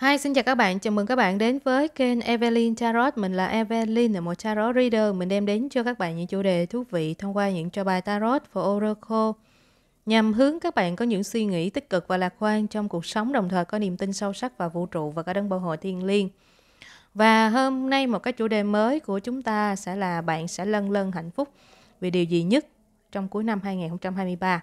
Hi, xin chào các bạn. Chào mừng các bạn đến với kênh Evelyn Tarot. Mình là Evelyn, là một tarot reader. Mình đem đến cho các bạn những chủ đề thú vị thông qua những trò bài tarot và oracle nhằm hướng các bạn có những suy nghĩ tích cực và lạc quan trong cuộc sống đồng thời có niềm tin sâu sắc vào vũ trụ và cả đấng bảo hộ thiên liêng. Và hôm nay một cái chủ đề mới của chúng ta sẽ là bạn sẽ lân lân hạnh phúc vì điều gì nhất trong cuối năm 2023.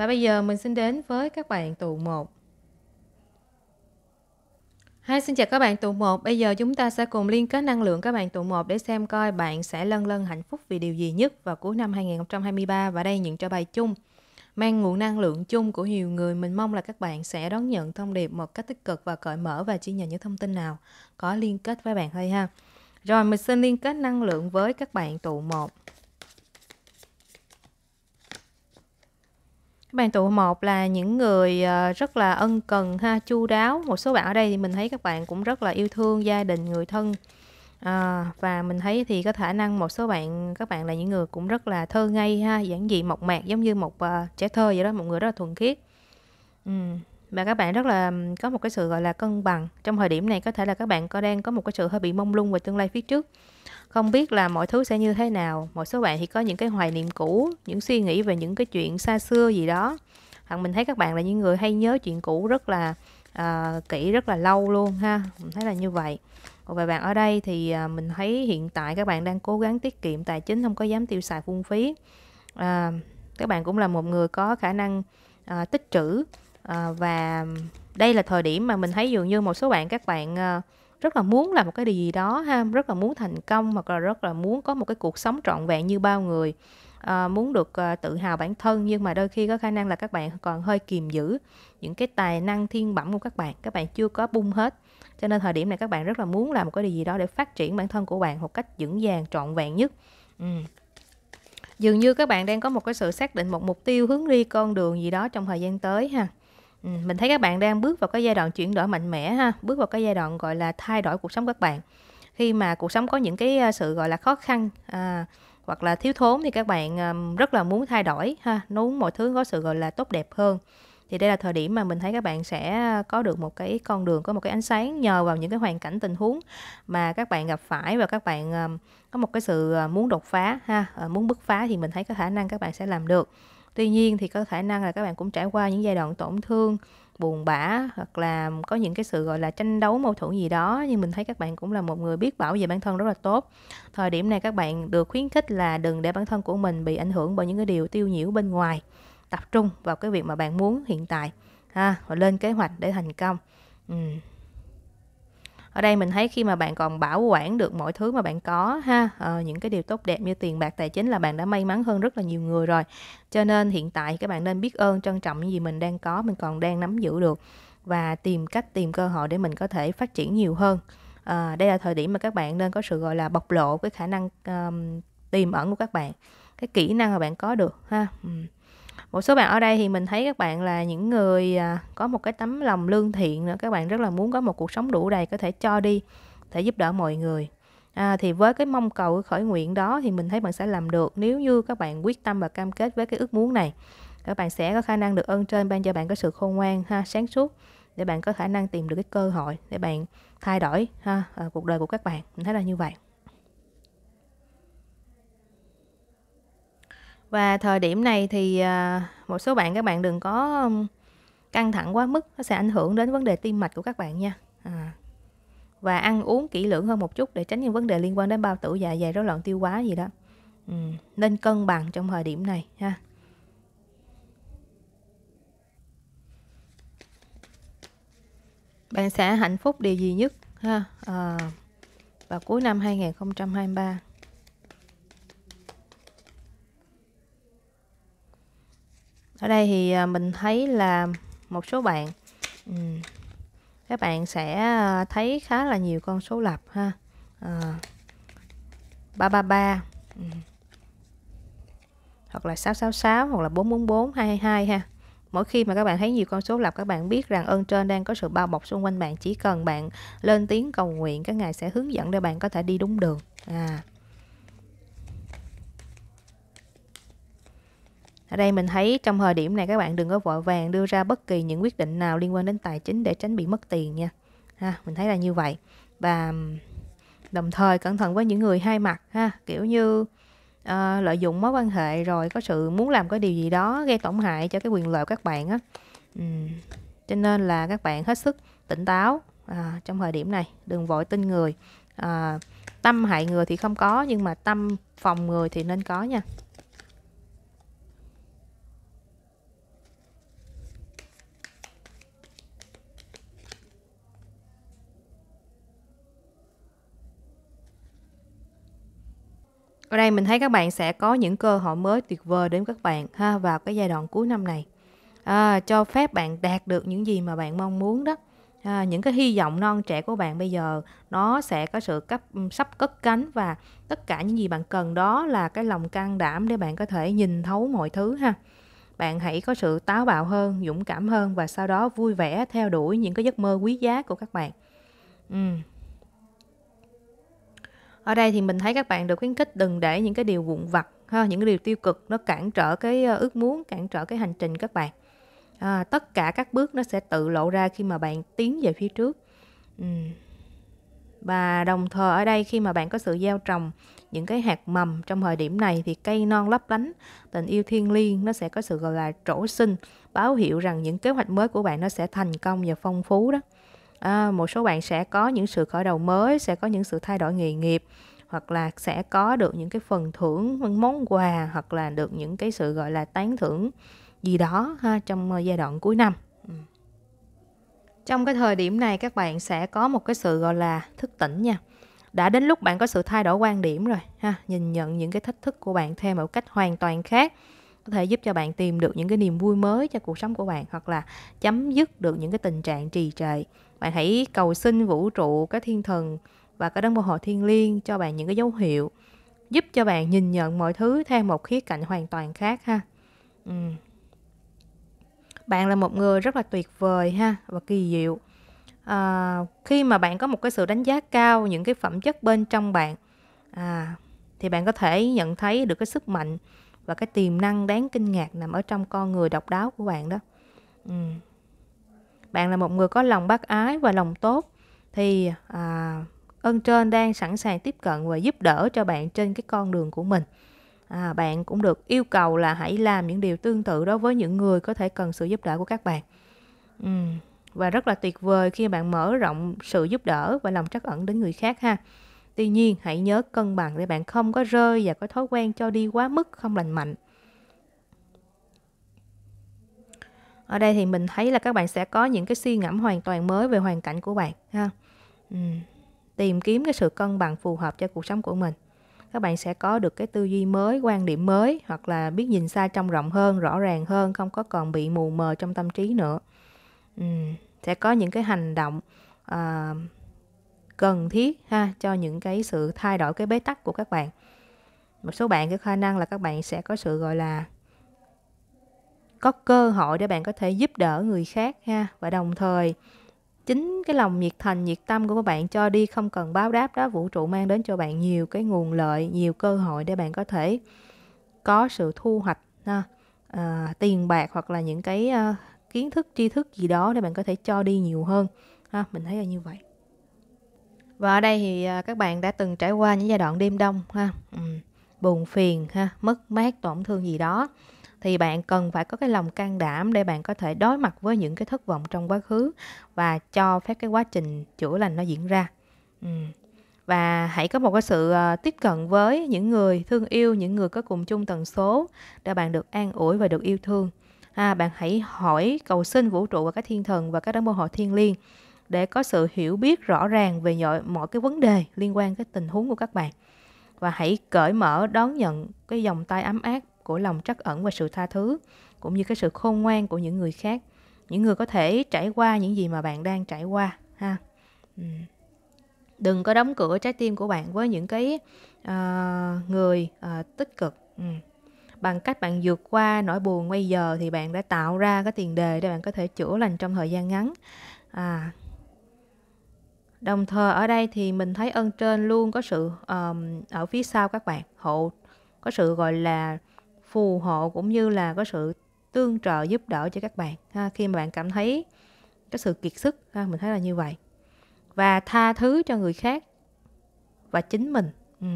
Và bây giờ mình xin đến với các bạn tụ 1. Hi, xin chào các bạn tụ 1. Bây giờ chúng ta sẽ cùng liên kết năng lượng các bạn tụ 1 để xem coi bạn sẽ lân lân hạnh phúc vì điều gì nhất vào cuối năm 2023 và đây những cho bài chung mang nguồn năng lượng chung của nhiều người. Mình mong là các bạn sẽ đón nhận thông điệp một cách tích cực và cởi mở và chỉ nhận những thông tin nào có liên kết với bạn thôi ha. Rồi mình xin liên kết năng lượng với các bạn tụ 1. các bạn tụ một là những người ờ, rất là ân cần ha chu đáo một số bạn ở đây thì mình thấy các bạn cũng rất là yêu thương gia đình người thân à, và mình thấy thì có khả năng một số bạn các bạn là những người cũng rất là thơ ngây ha giản dị mộc mạc giống như một uh, trẻ thơ vậy đó một người rất là thuần khiết ừ. và các bạn rất là có một cái sự gọi là cân bằng trong thời điểm này có thể là các bạn có đang có một cái sự hơi bị mông lung về tương lai phía trước không biết là mọi thứ sẽ như thế nào một số bạn thì có những cái hoài niệm cũ những suy nghĩ về những cái chuyện xa xưa gì đó hoặc mình thấy các bạn là những người hay nhớ chuyện cũ rất là uh, kỹ rất là lâu luôn ha mình thấy là như vậy còn về bạn ở đây thì uh, mình thấy hiện tại các bạn đang cố gắng tiết kiệm tài chính không có dám tiêu xài phung phí uh, các bạn cũng là một người có khả năng uh, tích trữ uh, và đây là thời điểm mà mình thấy dường như một số bạn các bạn uh, rất là muốn làm một cái điều gì đó ha rất là muốn thành công hoặc là rất là muốn có một cái cuộc sống trọn vẹn như bao người à, muốn được à, tự hào bản thân nhưng mà đôi khi có khả năng là các bạn còn hơi kiềm giữ những cái tài năng thiên bẩm của các bạn các bạn chưa có bung hết cho nên thời điểm này các bạn rất là muốn làm một cái điều gì đó để phát triển bản thân của bạn một cách vững vàng trọn vẹn nhất ừ. dường như các bạn đang có một cái sự xác định một mục tiêu hướng đi con đường gì đó trong thời gian tới ha Ừ, mình thấy các bạn đang bước vào cái giai đoạn chuyển đổi mạnh mẽ ha, bước vào cái giai đoạn gọi là thay đổi cuộc sống các bạn. Khi mà cuộc sống có những cái à, sự gọi là khó khăn à, hoặc là thiếu thốn thì các bạn à, rất là muốn thay đổi ha, muốn mọi thứ có sự gọi là tốt đẹp hơn. Thì đây là thời điểm mà mình thấy các bạn sẽ có được một cái con đường, có một cái ánh sáng nhờ vào những cái hoàn cảnh tình huống mà các bạn gặp phải và các bạn à, có một cái sự muốn đột phá ha, muốn bứt phá thì mình thấy có khả năng các bạn sẽ làm được tuy nhiên thì có khả năng là các bạn cũng trải qua những giai đoạn tổn thương buồn bã hoặc là có những cái sự gọi là tranh đấu mâu thuẫn gì đó nhưng mình thấy các bạn cũng là một người biết bảo vệ bản thân rất là tốt thời điểm này các bạn được khuyến khích là đừng để bản thân của mình bị ảnh hưởng bởi những cái điều tiêu nhiễu bên ngoài tập trung vào cái việc mà bạn muốn hiện tại ha và lên kế hoạch để thành công ừ ở đây mình thấy khi mà bạn còn bảo quản được mọi thứ mà bạn có ha à, những cái điều tốt đẹp như tiền bạc tài chính là bạn đã may mắn hơn rất là nhiều người rồi cho nên hiện tại các bạn nên biết ơn trân trọng những gì mình đang có mình còn đang nắm giữ được và tìm cách tìm cơ hội để mình có thể phát triển nhiều hơn à, đây là thời điểm mà các bạn nên có sự gọi là bộc lộ cái khả năng um, tiềm ẩn của các bạn cái kỹ năng mà bạn có được ha ừ một số bạn ở đây thì mình thấy các bạn là những người à, có một cái tấm lòng lương thiện nữa các bạn rất là muốn có một cuộc sống đủ đầy có thể cho đi thể giúp đỡ mọi người à, thì với cái mong cầu cái khởi nguyện đó thì mình thấy bạn sẽ làm được nếu như các bạn quyết tâm và cam kết với cái ước muốn này các bạn sẽ có khả năng được ơn trên ban cho bạn có sự khôn ngoan ha sáng suốt để bạn có khả năng tìm được cái cơ hội để bạn thay đổi ha à, cuộc đời của các bạn mình thấy là như vậy và thời điểm này thì à, một số bạn các bạn đừng có um, căng thẳng quá mức nó sẽ ảnh hưởng đến vấn đề tim mạch của các bạn nha à. và ăn uống kỹ lưỡng hơn một chút để tránh những vấn đề liên quan đến bao tử dạ dày rối loạn tiêu hóa gì đó ừ. nên cân bằng trong thời điểm này ha bạn sẽ hạnh phúc điều gì nhất ha à, vào cuối năm 2023 ở đây thì à, mình thấy là một số bạn các bạn sẽ à, thấy khá là nhiều con số lập ha à, 333 um, hoặc là 666 hoặc là 444 222 ha mỗi khi mà các bạn thấy nhiều con số lập các bạn biết rằng ơn trên đang có sự bao bọc xung quanh bạn chỉ cần bạn lên tiếng cầu nguyện các ngài sẽ hướng dẫn để bạn có thể đi đúng đường à ở đây mình thấy trong thời điểm này các bạn đừng có vội vàng đưa ra bất kỳ những quyết định nào liên quan đến tài chính để tránh bị mất tiền nha ha mình thấy là như vậy và đồng thời cẩn thận với những người hai mặt ha kiểu như uh, lợi dụng mối quan hệ rồi có sự muốn làm cái điều gì đó gây tổn hại cho cái quyền lợi các bạn á uhm. cho nên là các bạn hết sức tỉnh táo à, trong thời điểm này đừng vội tin người à, tâm hại người thì không có nhưng mà tâm phòng người thì nên có nha Ở đây mình thấy các bạn sẽ có những cơ hội mới tuyệt vời đến các bạn ha vào cái giai đoạn cuối năm này. À, cho phép bạn đạt được những gì mà bạn mong muốn đó. À, những cái hy vọng non trẻ của bạn bây giờ nó sẽ có sự cấp sắp cất cánh và tất cả những gì bạn cần đó là cái lòng can đảm để bạn có thể nhìn thấu mọi thứ ha bạn hãy có sự táo bạo hơn dũng cảm hơn và sau đó vui vẻ theo đuổi những cái giấc mơ quý giá của các bạn ừ ở đây thì mình thấy các bạn được khuyến khích đừng để những cái điều vụn vặt ha những cái điều tiêu cực nó cản trở cái ước muốn cản trở cái hành trình các bạn à, tất cả các bước nó sẽ tự lộ ra khi mà bạn tiến về phía trước ừ. và đồng thời ở đây khi mà bạn có sự gieo trồng những cái hạt mầm trong thời điểm này thì cây non lấp lánh tình yêu thiên liêng nó sẽ có sự gọi là trổ sinh báo hiệu rằng những kế hoạch mới của bạn nó sẽ thành công và phong phú đó à, một số bạn sẽ có những sự khởi đầu mới sẽ có những sự thay đổi nghề nghiệp hoặc là sẽ có được những cái phần thưởng món quà hoặc là được những cái sự gọi là tán thưởng gì đó ha trong ờ, giai đoạn cuối năm ừ. trong cái thời điểm này các bạn sẽ có một cái sự gọi là thức tỉnh nha đã đến lúc bạn có sự thay đổi quan điểm rồi ha nhìn nhận những cái thách thức của bạn theo một cách hoàn toàn khác có thể giúp cho bạn tìm được những cái niềm vui mới cho cuộc sống của bạn hoặc là chấm dứt được những cái tình trạng trì trệ bạn hãy cầu xin vũ trụ các thiên thần và các đấng bảo hộ thiên liêng cho bạn những cái dấu hiệu giúp cho bạn nhìn nhận mọi thứ theo một khía cạnh hoàn toàn khác ha ừ. bạn là một người rất là tuyệt vời ha và kỳ diệu à, khi mà bạn có một cái sự đánh giá cao những cái phẩm chất bên trong bạn à, thì bạn có thể nhận thấy được cái sức mạnh và cái tiềm năng đáng kinh ngạc nằm ở trong con người độc đáo của bạn đó ừ bạn là một người có lòng bác ái và lòng tốt thì à, ơn trên đang sẵn sàng tiếp cận và giúp đỡ cho bạn trên cái con đường của mình à, bạn cũng được yêu cầu là hãy làm những điều tương tự đối với những người có thể cần sự giúp đỡ của các bạn ừ. và rất là tuyệt vời khi bạn mở rộng sự giúp đỡ và lòng trắc ẩn đến người khác ha tuy nhiên hãy nhớ cân bằng để bạn không có rơi và có thói quen cho đi quá mức không lành mạnh ở đây thì mình thấy là các bạn sẽ có những cái suy ngẫm hoàn toàn mới về hoàn cảnh của bạn ha ừ. tìm kiếm cái sự cân bằng phù hợp cho cuộc sống của mình các bạn sẽ có được cái tư duy mới quan điểm mới hoặc là biết nhìn xa trong rộng hơn rõ ràng hơn không có còn bị mù mờ trong tâm trí nữa ừ. sẽ có những cái hành động à, cần thiết ha cho những cái sự thay đổi cái bế tắc của các bạn một số bạn cái khả năng là các bạn sẽ có sự gọi là có cơ hội để bạn có thể giúp đỡ người khác ha và đồng thời chính cái lòng nhiệt thành nhiệt tâm của các bạn cho đi không cần báo đáp đó vũ trụ mang đến cho bạn nhiều cái nguồn lợi nhiều cơ hội để bạn có thể có sự thu hoạch ha, à, tiền bạc hoặc là những cái à, kiến thức tri thức gì đó để bạn có thể cho đi nhiều hơn ha mình thấy là như vậy và ở đây thì à, các bạn đã từng trải qua những giai đoạn đêm đông ha ừ, buồn phiền ha mất mát tổn thương gì đó thì bạn cần phải có cái lòng can đảm để bạn có thể đối mặt với những cái thất vọng trong quá khứ và cho phép cái quá trình chữa lành nó diễn ra và hãy có một cái sự ờ, tiếp cận với những người thương yêu những người có cùng chung tần số để bạn được an ủi và được yêu thương à, bạn hãy hỏi cầu xin vũ trụ và các thiên thần và các đấng bảo hộ thiên liêng để có sự hiểu biết rõ ràng về mọi cái vấn đề liên quan cái tình huống của các bạn và hãy cởi mở đón nhận cái dòng tay ấm áp của lòng trắc ẩn và sự tha thứ cũng như cái sự khôn ngoan của những người khác những người có thể trải qua những gì mà bạn đang trải qua ha ừ. đừng có đóng cửa trái tim của bạn với những cái uh, người uh, tích cực ừ. bằng cách bạn vượt qua nỗi buồn bây giờ thì bạn đã tạo ra cái tiền đề để bạn có thể chữa lành trong thời gian ngắn à đồng thời ở đây thì mình thấy ơn trên luôn có sự um, ở phía sau các bạn hộ có sự gọi là phù hộ cũng như là có sự tương trợ giúp đỡ cho các bạn ha, khi mà bạn cảm thấy cái sự kiệt sức ha, mình thấy là như vậy và tha thứ cho người khác và chính mình ừ.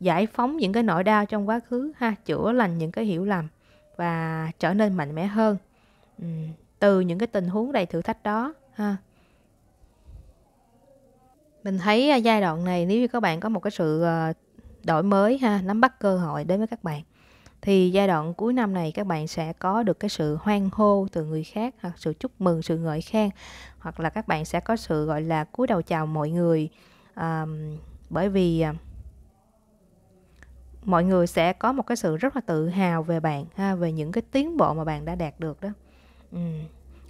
giải phóng những cái nỗi đau trong quá khứ ha chữa lành những cái hiểu lầm và trở nên mạnh mẽ hơn ừ. từ những cái tình huống đầy thử thách đó ha mình thấy à, giai đoạn này nếu như các bạn có một cái sự ờ, đổi mới ha nắm bắt cơ hội đến với các bạn thì giai đoạn cuối năm này các bạn sẽ có được cái sự hoan hô từ người khác hoặc sự chúc mừng sự ngợi khen hoặc là các bạn sẽ có sự gọi là cúi đầu chào mọi người à, bởi vì à, mọi người sẽ có một cái sự rất là tự hào về bạn ha, về những cái tiến bộ mà bạn đã đạt được đó ừ.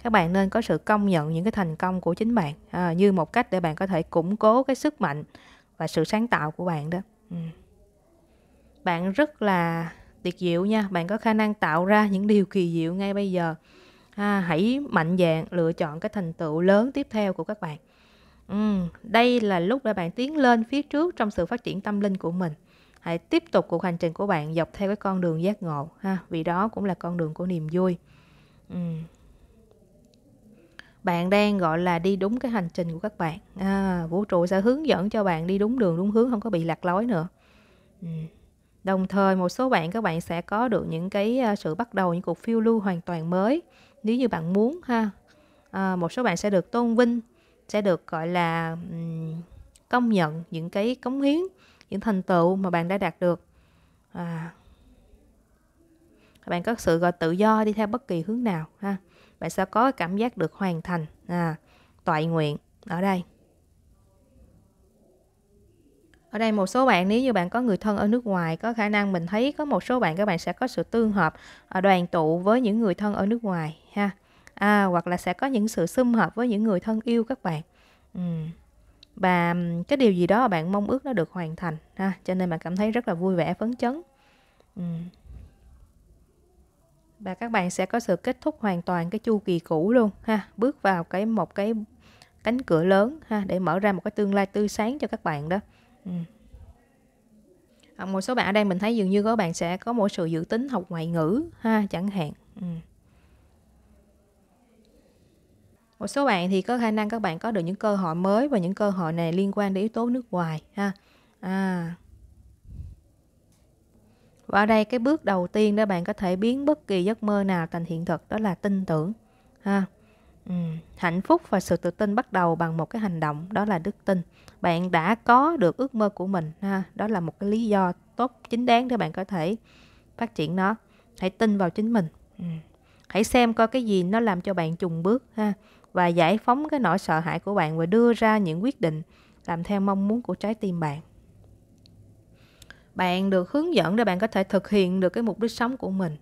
các bạn nên có sự công nhận những cái thành công của chính bạn à, như một cách để bạn có thể củng cố cái sức mạnh và sự sáng tạo của bạn đó ừ. bạn rất là tuyệt diệu nha bạn có khả năng tạo ra những điều kỳ diệu ngay bây giờ à, hãy mạnh dạn lựa chọn cái thành tựu lớn tiếp theo của các bạn ừ, đây là lúc để bạn tiến lên phía trước trong sự phát triển tâm linh của mình hãy tiếp tục cuộc hành trình của bạn dọc theo cái con đường giác ngộ ha vì đó cũng là con đường của niềm vui ừ. bạn đang gọi là đi đúng cái hành trình của các bạn à, vũ trụ sẽ hướng dẫn cho bạn đi đúng đường đúng hướng không có bị lạc lối nữa ừ. Đồng thời một số bạn các bạn sẽ có được những cái ờ, sự bắt đầu những cuộc phiêu lưu hoàn toàn mới nếu như bạn muốn ha. À, một số bạn sẽ được tôn vinh, sẽ được gọi là công nhận những cái cống hiến, những thành tựu mà bạn đã đạt được. À, bạn có sự gọi tự do đi theo bất kỳ hướng nào ha. Bạn sẽ có cảm giác được hoàn thành, à, toại nguyện ở đây ở đây một số bạn nếu như bạn có người thân ở nước ngoài có khả năng mình thấy có một số bạn các bạn sẽ có sự tương hợp à, đoàn tụ với những người thân ở nước ngoài ha à, hoặc là sẽ có những sự xâm hợp với những người thân yêu các bạn ừ. và cái điều gì đó bạn mong ước nó được hoàn thành ha cho nên bạn cảm thấy rất là vui vẻ phấn chấn ừ. và các bạn sẽ có sự kết thúc hoàn toàn cái chu kỳ cũ luôn ha bước vào cái một cái cánh cửa lớn ha để mở ra một cái tương lai tươi sáng cho các bạn đó ừ. À, một số bạn ở đây mình thấy dường như có bạn sẽ có một sự dự tính học ngoại ngữ ha chẳng hạn ừ. một số bạn thì có khả năng các bạn có được những cơ hội mới và những cơ hội này liên quan đến yếu tố nước ngoài ha à và ở đây cái bước đầu tiên để bạn có thể biến bất kỳ giấc mơ nào thành hiện thực đó là tin tưởng ha Ừ. hạnh phúc và sự tự tin bắt đầu bằng một cái hành động đó là đức tin bạn đã có được ước mơ của mình ha đó là một cái lý do tốt chính đáng để bạn có thể phát triển nó hãy tin vào chính mình ừ. hãy xem coi cái gì nó làm cho bạn trùng bước ha và giải phóng cái nỗi sợ hãi của bạn và đưa ra những quyết định làm theo mong muốn của trái tim bạn bạn được hướng dẫn để bạn có thể thực hiện được cái mục đích sống của mình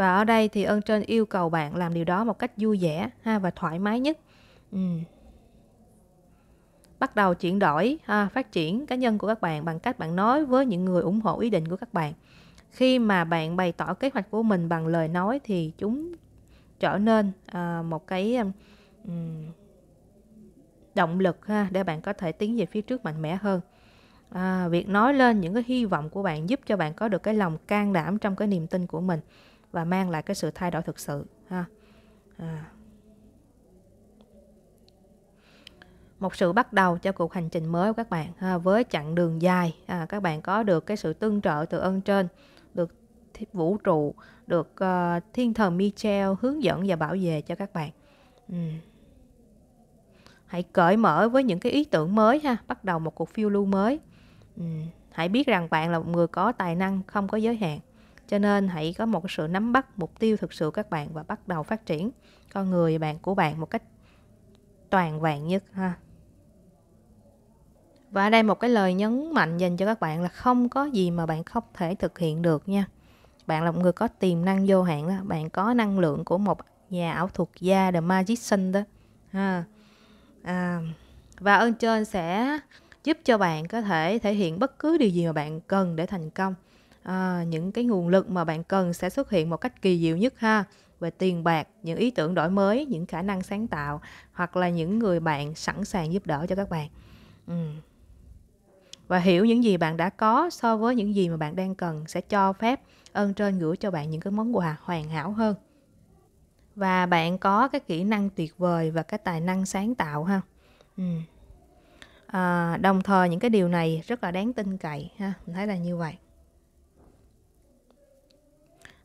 và ở đây thì ơn trên yêu cầu bạn làm điều đó một cách vui vẻ ha và thoải mái nhất ừ. bắt đầu chuyển đổi ha, phát triển cá nhân của các bạn bằng cách bạn nói với những người ủng hộ ý định của các bạn khi mà bạn bày tỏ kế hoạch của mình bằng lời nói thì chúng trở nên à, một cái um, động lực ha để bạn có thể tiến về phía trước mạnh mẽ hơn à, việc nói lên những cái hy vọng của bạn giúp cho bạn có được cái lòng can đảm trong cái niềm tin của mình và mang lại cái sự thay đổi thực sự ha à. một sự bắt đầu cho cuộc hành trình mới của các bạn ha, với chặng đường dài à, các bạn có được cái sự tương trợ từ ơn trên được vũ trụ được uh, thiên thần Michel hướng dẫn và bảo vệ cho các bạn ừ. hãy cởi mở với những cái ý tưởng mới ha bắt đầu một cuộc phiêu lưu mới ừ. hãy biết rằng bạn là một người có tài năng không có giới hạn cho nên hãy có một sự nắm bắt mục tiêu thực sự các bạn và bắt đầu phát triển con người bạn của bạn một cách toàn vẹn nhất ha và đây một cái lời nhấn mạnh dành cho các bạn là không có gì mà bạn không thể thực hiện được nha bạn là một người có tiềm năng vô hạn đó bạn có năng lượng của một nhà ảo thuật gia the magician đó ha à, và ơn trên sẽ giúp cho bạn có thể thể hiện bất cứ điều gì mà bạn cần để thành công à, những cái nguồn lực mà bạn cần sẽ xuất hiện một cách kỳ diệu nhất ha về tiền bạc, những ý tưởng đổi mới, những khả năng sáng tạo hoặc là những người bạn sẵn sàng giúp đỡ cho các bạn. Ừ. Và hiểu những gì bạn đã có so với những gì mà bạn đang cần sẽ cho phép ơn trên gửi cho bạn những cái món quà hoàn hảo hơn. Và bạn có cái kỹ năng tuyệt vời và cái tài năng sáng tạo ha. Ừ. À, đồng thời những cái điều này rất là đáng tin cậy ha, mình thấy là như vậy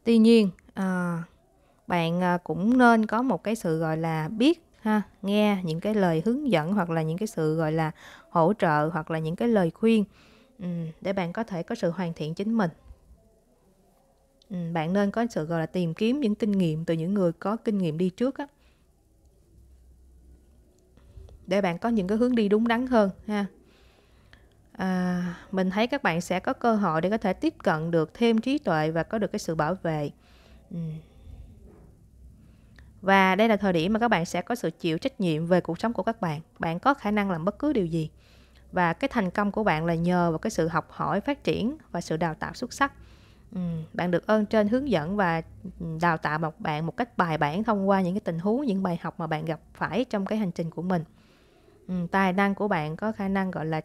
tuy nhiên à, bạn ờ, cũng nên có một cái sự gọi là biết ha nghe những cái lời hướng dẫn hoặc là những cái sự gọi là hỗ trợ hoặc là những cái lời khuyên ừ, để bạn có thể có sự hoàn thiện chính mình ừ, bạn nên có sự gọi là tìm kiếm những kinh nghiệm từ những người có kinh nghiệm đi trước á để bạn có những cái hướng đi đúng đắn hơn ha à, mình thấy các bạn sẽ có cơ hội để có thể tiếp cận được thêm trí tuệ và có được cái sự bảo vệ ừ. và đây là thời điểm mà các bạn sẽ có sự chịu trách nhiệm về cuộc sống của các bạn bạn có khả năng làm bất cứ điều gì và cái thành công của bạn là nhờ vào cái sự học hỏi phát triển và sự đào tạo xuất sắc ừ, bạn được ơn trên hướng dẫn và ừ, đào tạo một bạn một cách bài bản thông qua những cái tình huống những bài học mà bạn gặp phải trong cái hành trình của mình tài năng của bạn có khả năng gọi là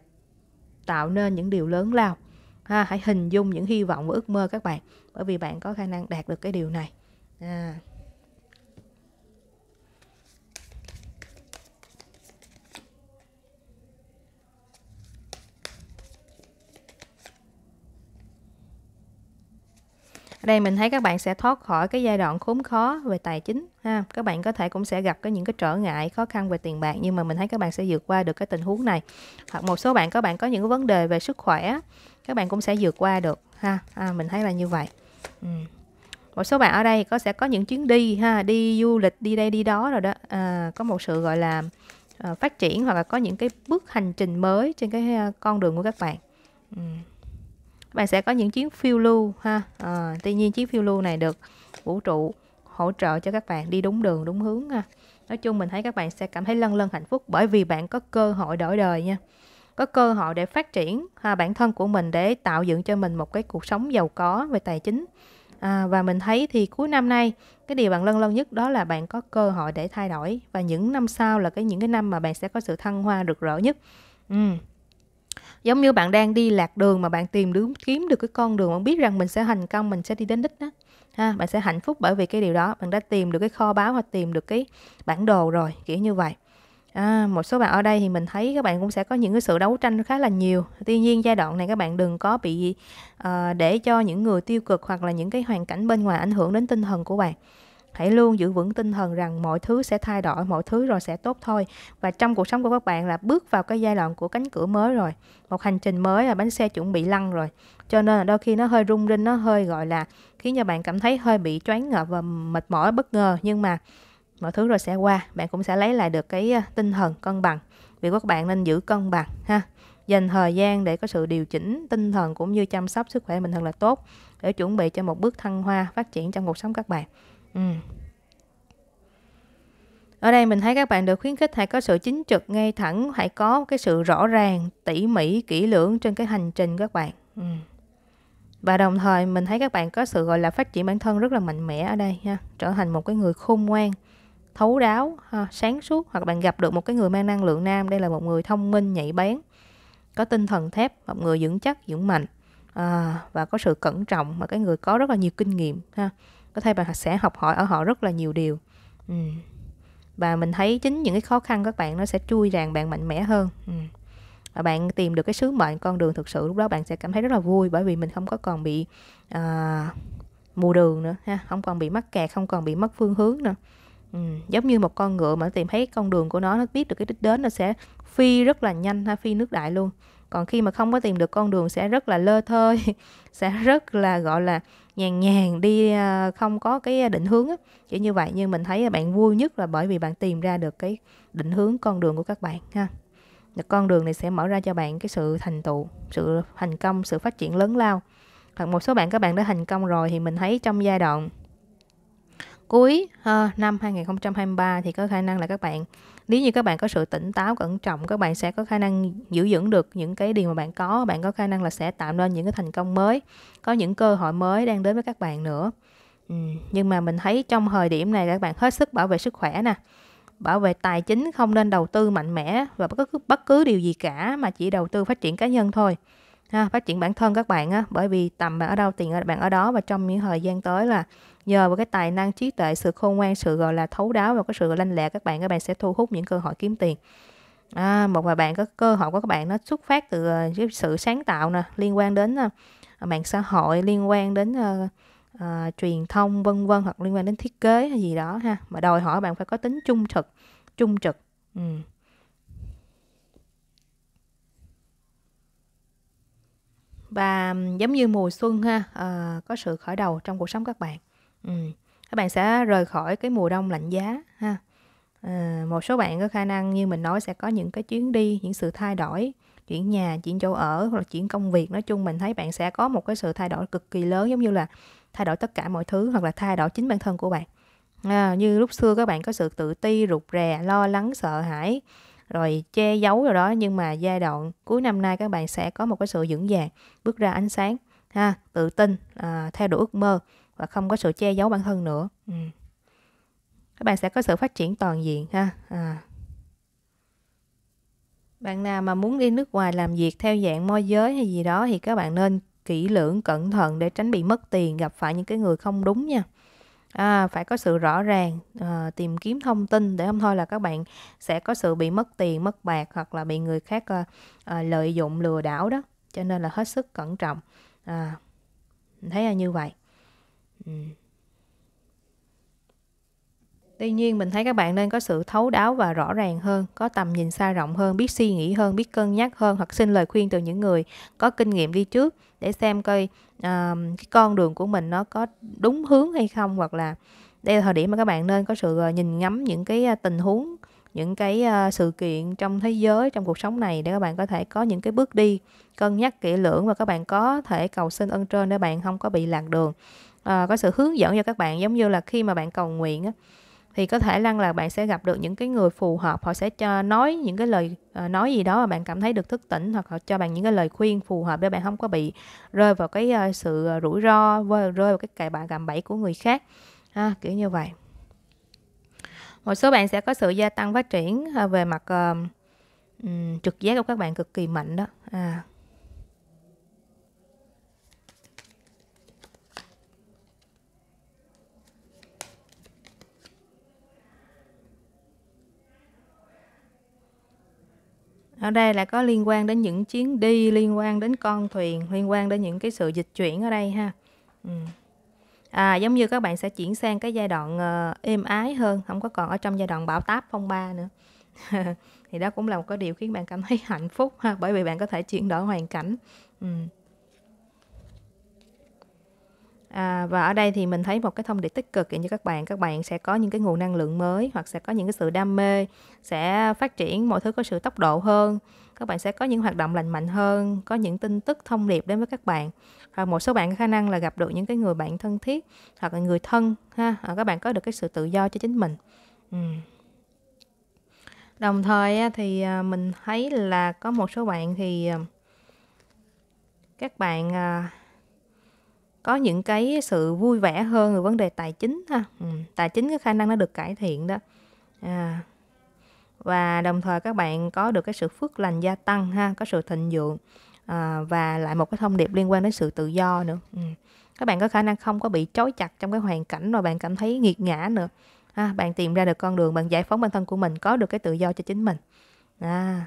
tạo nên những điều lớn lao ha hãy hình dung những hy vọng và ước mơ các bạn bởi vì bạn có khả năng đạt được cái điều này à. đây mình thấy các bạn sẽ thoát khỏi cái giai đoạn khốn khó về tài chính ha các bạn có thể cũng sẽ gặp cái những cái trở ngại khó khăn về tiền bạc nhưng mà mình thấy các bạn sẽ vượt qua được cái tình huống này hoặc một số bạn các bạn có những vấn đề về sức khỏe các bạn cũng sẽ vượt qua được ha à, mình thấy là như vậy một số bạn ở đây có sẽ có những chuyến đi ha đi du lịch đi đây đi đó rồi đó à, có một sự gọi là ờ, phát triển hoặc là có những cái bước hành trình mới trên cái ờ, con đường của các bạn ừ bạn sẽ có những chuyến phiêu lưu ha à, tuy nhiên chuyến phiêu lưu này được vũ trụ hỗ trợ cho các bạn đi đúng đường đúng hướng ha nói chung mình thấy các bạn sẽ cảm thấy lân lân hạnh phúc bởi vì bạn có cơ hội đổi đời nha có cơ hội để phát triển ha, bản thân của mình để tạo dựng cho mình một cái cuộc sống giàu có về tài chính à, và mình thấy thì cuối năm nay cái điều bạn lân lân nhất đó là bạn có cơ hội để thay đổi và những năm sau là cái những cái năm mà bạn sẽ có sự thăng hoa rực rỡ nhất ừ giống như bạn đang đi lạc đường mà bạn tìm đúng kiếm được cái con đường bạn biết rằng mình sẽ thành công mình sẽ đi đến đích đó ha bạn sẽ hạnh phúc bởi vì cái điều đó bạn đã tìm được cái kho báu hoặc tìm được cái bản đồ rồi kiểu như vậy à, một số bạn ở đây thì mình thấy các bạn cũng sẽ có những cái sự đấu tranh khá là nhiều tuy nhiên giai đoạn này các bạn đừng có bị uh, để cho những người tiêu cực hoặc là những cái hoàn cảnh bên ngoài ảnh hưởng đến tinh thần của bạn hãy luôn giữ vững tinh thần rằng mọi thứ sẽ thay đổi mọi thứ rồi sẽ tốt thôi và trong cuộc sống của các bạn là bước vào cái giai đoạn của cánh cửa mới rồi một hành trình mới là bánh xe chuẩn bị lăn rồi cho nên là đôi khi nó hơi rung rinh nó hơi gọi là khiến cho bạn cảm thấy hơi bị choáng ngợp và mệt mỏi bất ngờ nhưng mà mọi thứ rồi sẽ qua bạn cũng sẽ lấy lại được cái à, tinh thần cân bằng vì các bạn nên giữ cân bằng ha dành thời gian để có sự điều chỉnh tinh thần cũng như chăm sóc sức khỏe mình thật là tốt để chuẩn bị cho một bước thăng hoa phát triển trong cuộc sống các bạn Ừ. ở đây mình thấy các bạn được khuyến khích hãy có sự chính trực ngay thẳng hãy có cái sự rõ ràng tỉ mỉ kỹ lưỡng trên cái hành trình các bạn ừ. và đồng thời mình thấy các bạn có sự gọi là phát triển bản thân rất là mạnh mẽ ở đây nha trở thành một cái người khôn ngoan thấu đáo ha, sáng suốt hoặc bạn gặp được một cái người mang năng lượng nam đây là một người thông minh nhạy bén có tinh thần thép một người vững chắc vững mạnh à, và có sự cẩn trọng mà cái người có rất là nhiều kinh nghiệm ha có thể bạn sẽ học hỏi ở họ rất là nhiều điều ừ. và mình thấy chính những cái khó khăn các bạn nó sẽ chui ràng bạn mạnh mẽ hơn ừ. và bạn tìm được cái sứ mệnh con đường thực sự lúc đó bạn sẽ cảm thấy rất là vui bởi vì mình không có còn bị à, mù đường nữa ha không còn bị mắc kẹt không còn bị mất phương hướng nữa Ừ, giống như một con ngựa mà nó tìm thấy con đường của nó nó biết được cái đích đến nó sẽ phi rất là nhanh ha phi nước đại luôn còn khi mà không có tìm được con đường sẽ rất là lơ thơi sẽ rất là gọi là nhàn nhàn đi à, không có cái à, định hướng á kiểu như vậy nhưng mình thấy à, bạn vui nhất là bởi vì bạn tìm ra được cái định hướng con đường của các bạn ha con đường này sẽ mở ra cho bạn cái sự thành tựu sự thành công sự phát triển lớn lao hoặc một số bạn các bạn đã thành công rồi thì mình thấy trong giai đoạn cuối ờ, năm 2023 thì có khả năng là các bạn nếu như các bạn có sự tỉnh táo cẩn trọng các bạn sẽ có khả năng giữ vững được những cái điều mà bạn có bạn có khả năng là sẽ tạo nên những cái thành công mới có những cơ hội mới đang đến với các bạn nữa ừ. nhưng mà mình thấy trong thời điểm này các bạn hết sức bảo vệ sức khỏe nè bảo vệ tài chính không nên đầu tư mạnh mẽ và bất cứ bất cứ điều gì cả mà chỉ đầu tư phát triển cá nhân thôi ha, phát triển bản thân các bạn á bởi vì tầm bạn ở đâu tiền bạn ở đó và trong những thời gian tới là nhờ vào cái tài năng trí tuệ sự khôn ngoan sự gọi là thấu đáo và cái sự lanh lẹ các bạn các bạn sẽ thu hút những cơ hội kiếm tiền à, một vài bạn có cơ hội của các bạn nó xuất phát từ ờ, cái sự sáng tạo nè liên quan đến ờ, mạng xã hội liên quan đến uh, uh, truyền thông vân vân hoặc liên quan đến thiết kế hay gì đó ha mà đòi hỏi bạn phải có tính trung thực trung trực ừ. và giống như mùa xuân ha uh, có sự khởi đầu trong cuộc sống các bạn Ừ. các bạn sẽ rời khỏi cái mùa đông lạnh giá ha à, một số bạn có khả năng như mình nói sẽ có những cái chuyến đi những sự thay đổi chuyển nhà chuyển chỗ ở hoặc là chuyển công việc nói chung mình thấy bạn sẽ có một cái sự thay đổi cực kỳ lớn giống như là thay đổi tất cả mọi thứ hoặc là thay đổi chính bản thân của bạn à, như lúc xưa các bạn có sự tự ti rụt rè lo lắng sợ hãi rồi che giấu rồi đó nhưng mà giai đoạn cuối năm nay các bạn sẽ có một cái sự vững vàng bước ra ánh sáng ha tự tin à, theo đuổi ước mơ và không có sự che giấu bản thân nữa ừ. các bạn sẽ có sự phát triển toàn diện ha à. bạn nào mà muốn đi nước ngoài làm việc theo dạng môi giới hay gì đó thì các bạn nên kỹ lưỡng cẩn thận để tránh bị mất tiền gặp phải những cái người không đúng nha à, phải có sự rõ ràng à, tìm kiếm thông tin để không thôi là các bạn sẽ có sự bị mất tiền mất bạc hoặc là bị người khác à, à, lợi dụng lừa đảo đó cho nên là hết sức cẩn trọng à, thấy là như vậy Ừ. tuy nhiên mình thấy các bạn nên có sự thấu đáo và rõ ràng hơn có tầm nhìn xa rộng hơn biết suy nghĩ hơn biết cân nhắc hơn hoặc xin lời khuyên từ những người có kinh nghiệm đi trước để xem coi uh, cái con đường của mình nó có đúng hướng hay không hoặc là đây là thời điểm mà các bạn nên có sự ờ, nhìn ngắm những cái ờ, tình huống những cái sự kiện trong thế giới trong cuộc sống này để các bạn có thể có những cái bước đi cân nhắc kỹ lưỡng và các bạn có thể cầu xin ơn trên để bạn không có bị lạc đường uh, có sự hướng dẫn cho các bạn giống như là khi mà bạn cầu nguyện á, thì có thể lăng là bạn sẽ gặp được những cái người phù hợp họ sẽ cho nói những cái lời uh, nói gì đó mà bạn cảm thấy được thức tỉnh hoặc họ cho bạn những cái lời khuyên phù hợp để bạn không có bị rơi vào cái uh, sự rủi ro rơi vào cái cài bạ gầm bẫy của người khác à, kiểu như vậy một số bạn sẽ có sự gia tăng phát triển về mặt uh, um, trực giác của các bạn cực kỳ mạnh đó à, ở đây là có liên quan đến những chuyến đi liên quan đến con thuyền liên quan đến những cái sự dịch chuyển ở đây ha ừ. à, giống như các bạn sẽ chuyển sang cái giai đoạn uh, êm ái hơn không có còn ở trong giai đoạn bão táp phong ba nữa thì đó cũng là một cái điều khiến bạn cảm thấy hạnh phúc ha bởi vì bạn có thể chuyển đổi hoàn cảnh ừ. À, và ở đây thì mình thấy một cái thông điệp tích cực cho các bạn các bạn sẽ có những cái nguồn năng lượng mới hoặc sẽ có những cái sự đam mê sẽ phát triển mọi thứ có sự tốc độ hơn các bạn sẽ có những hoạt động lành mạnh hơn có những tin tức thông điệp đến với các bạn hoặc một số bạn có khả năng là gặp được những cái người bạn thân thiết hoặc là người thân ha hoặc các bạn có được cái sự tự do cho chính mình ừ. đồng thời thì à, mình thấy là có một số bạn thì à, các bạn à, có những cái sự vui vẻ hơn về vấn đề tài chính ha ừ, tài chính cái khả năng nó được cải thiện đó à, và đồng thời các bạn có được cái sự phước lành gia tăng ha có sự thịnh vượng à, và lại một cái thông điệp liên quan đến sự tự do nữa ừ. các bạn có khả năng không có bị trói chặt trong cái hoàn cảnh mà bạn cảm thấy nghiệt ngã nữa ha, bạn tìm ra được con đường bạn giải phóng bản thân của mình có được cái tự do cho chính mình à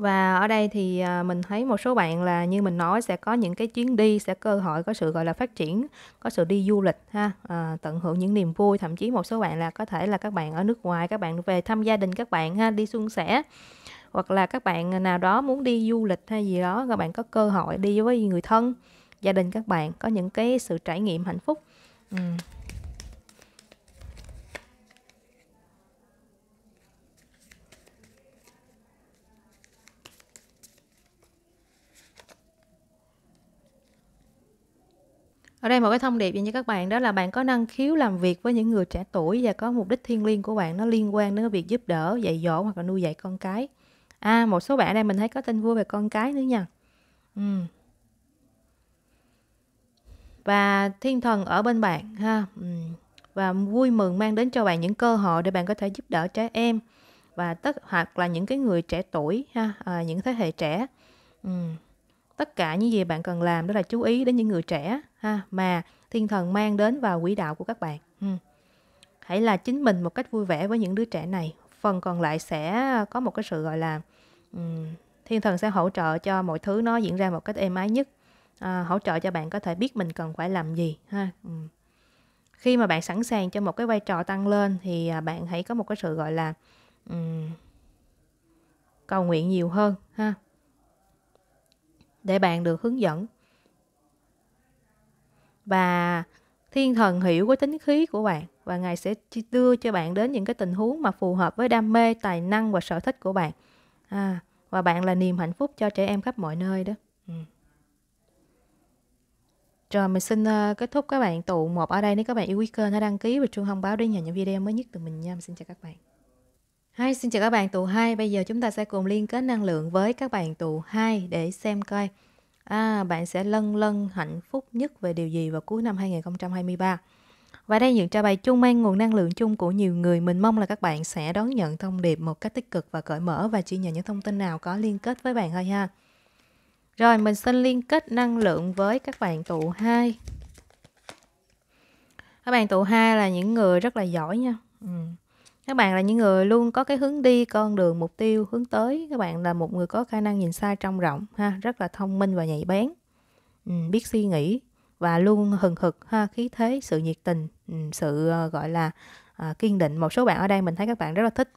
Và ở đây thì à, mình thấy một số bạn là như mình nói sẽ có những cái chuyến đi sẽ cơ hội có sự gọi là phát triển, có sự đi du lịch ha, à, tận hưởng những niềm vui, thậm chí một số bạn là có thể là các bạn ở nước ngoài các bạn về thăm gia đình các bạn ha, đi xuân sẻ hoặc là các bạn nào đó muốn đi du lịch hay gì đó các bạn có cơ hội đi với người thân gia đình các bạn có những cái sự trải nghiệm hạnh phúc ừ. ở đây một cái thông điệp dành cho các bạn đó là bạn có năng khiếu làm việc với những người trẻ tuổi và có mục đích thiêng liêng của bạn nó liên quan đến việc giúp đỡ dạy dỗ hoặc là nuôi dạy con cái à một số bạn ở đây mình thấy có tin vui về con cái nữa nha ừ. và thiên thần ở bên bạn ha ừ. và vui mừng mang đến cho bạn những cơ hội để bạn có thể giúp đỡ trẻ em và tất hoặc là những cái người trẻ tuổi ha à, những thế hệ trẻ ừ tất cả những gì bạn cần làm đó là chú ý đến những người trẻ ha mà thiên thần mang đến vào quỹ đạo của các bạn ừ. hãy là chính mình một cách vui vẻ với những đứa trẻ này phần còn lại sẽ có một cái sự gọi là um, thiên thần sẽ hỗ trợ cho mọi thứ nó diễn ra một cách êm ái nhất à, hỗ trợ cho bạn có thể biết mình cần phải làm gì ha ừ. khi mà bạn sẵn sàng cho một cái vai trò tăng lên thì à, bạn hãy có một cái sự gọi là um, cầu nguyện nhiều hơn ha để bạn được hướng dẫn. Và thiên thần hiểu cái tính khí của bạn và Ngài sẽ đưa cho bạn đến những cái tình huống mà phù hợp với đam mê, tài năng và sở thích của bạn. À, và bạn là niềm hạnh phúc cho trẻ em khắp mọi nơi đó. Ừ. Rồi mình xin uh, kết thúc các bạn tụ một ở đây nếu các bạn yêu quý kênh hãy đăng ký và chuông thông báo để nhận những video mới nhất từ mình nha. Mình xin chào các bạn. Hi, xin chào các bạn tụ 2. Bây giờ chúng ta sẽ cùng liên kết năng lượng với các bạn tụ 2 để xem coi à, bạn sẽ lân lân hạnh phúc nhất về điều gì vào cuối năm 2023. Và đây những trao bài chung mang nguồn năng lượng chung của nhiều người. Mình mong là các bạn sẽ đón nhận thông điệp một cách tích cực và cởi mở và chỉ nhận những thông tin nào có liên kết với bạn thôi ha. Rồi, mình xin liên kết năng lượng với các bạn tụ 2. Các bạn tụ 2 là những người rất là giỏi nha. Ừ các bạn là những người luôn có cái hướng đi con đường mục tiêu hướng tới các bạn là một người có khả năng nhìn xa trong rộng ha rất là thông minh và nhạy bén ừ, biết suy nghĩ và luôn hừng hực ha khí thế sự nhiệt tình ừ, sự ờ, gọi là à, kiên định một số bạn ở đây mình thấy các bạn rất là thích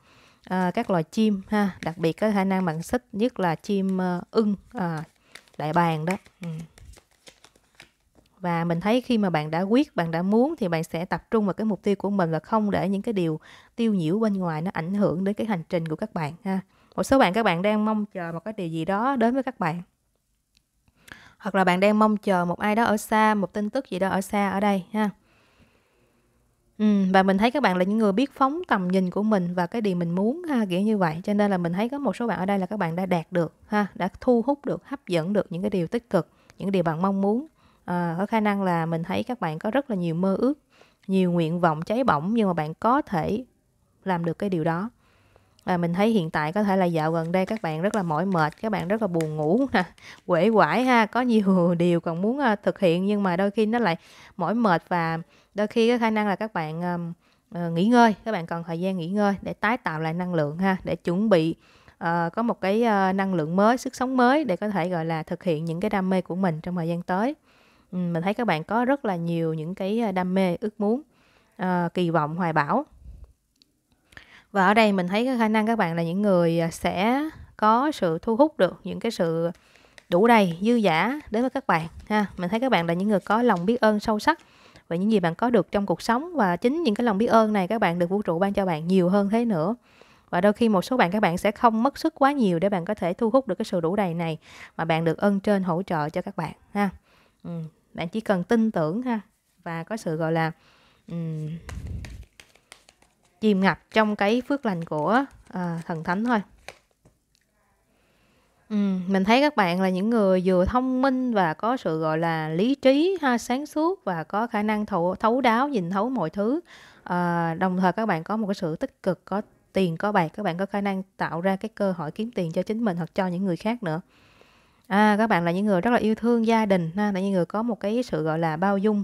à, các loài chim ha đặc biệt có khả năng bạn thích nhất là chim à, ưng à, đại bàng đó ừ và mình thấy khi mà bạn đã quyết bạn đã muốn thì bạn sẽ tập trung vào cái mục tiêu của mình và không để những cái điều tiêu nhiễu bên ngoài nó ảnh hưởng đến cái hành trình của các bạn ha một số bạn các bạn đang mong chờ một cái điều gì đó đến với các bạn hoặc là bạn đang mong chờ một ai đó ở xa một tin tức gì đó ở xa ở đây ha Ừ, và mình thấy các bạn là những người biết phóng tầm nhìn của mình và cái điều mình muốn ha kiểu như vậy cho nên là mình thấy có một số bạn ở đây là các bạn đã đạt được ha đã thu hút được hấp dẫn được những cái điều tích cực những điều bạn mong muốn à, có khả năng là mình thấy các bạn có rất là nhiều mơ ước nhiều nguyện vọng cháy bỏng nhưng mà bạn có thể làm được cái điều đó và mình thấy hiện tại có thể là dạo gần đây các bạn rất là mỏi mệt các bạn rất là buồn ngủ nè quể quải ha có nhiều điều còn muốn ờ, thực hiện nhưng mà đôi khi nó lại mỏi mệt và đôi khi có khả năng là các bạn uh, nghỉ ngơi các bạn cần thời gian nghỉ ngơi để tái tạo lại năng lượng ha để chuẩn bị uh, có một cái uh, năng lượng mới sức sống mới để có thể gọi là thực hiện những cái đam mê của mình trong thời gian tới mình thấy các bạn có rất là nhiều những cái ờ, đam mê ước muốn uh, kỳ vọng hoài bão và ở đây mình thấy cái khả năng các bạn là những người ờ, sẽ có sự thu hút được những cái sự đủ đầy dư giả đến với các bạn ha mình thấy các bạn là những người có lòng biết ơn sâu sắc về những gì bạn có được trong cuộc sống và chính những cái lòng biết ơn này các bạn được vũ trụ ban cho bạn nhiều hơn thế nữa và đôi khi một số bạn các bạn sẽ không mất sức quá nhiều để bạn có thể thu hút được cái sự đủ đầy này mà bạn được ơn trên hỗ trợ cho các bạn ha bạn chỉ cần tin tưởng ha và có sự gọi là um, chìm ngập trong cái phước lành của uh, thần thánh thôi um, mình thấy các bạn là những người vừa thông minh và có sự gọi là lý trí ha sáng suốt và có khả năng thấu, thấu đáo nhìn thấu mọi thứ uh, đồng thời các bạn có một cái sự tích cực có tiền có bạc các bạn có khả năng tạo ra cái cơ hội kiếm tiền cho chính mình hoặc cho những người khác nữa à, các bạn là những người rất là yêu thương gia đình ha là những người có một cái sự gọi là bao dung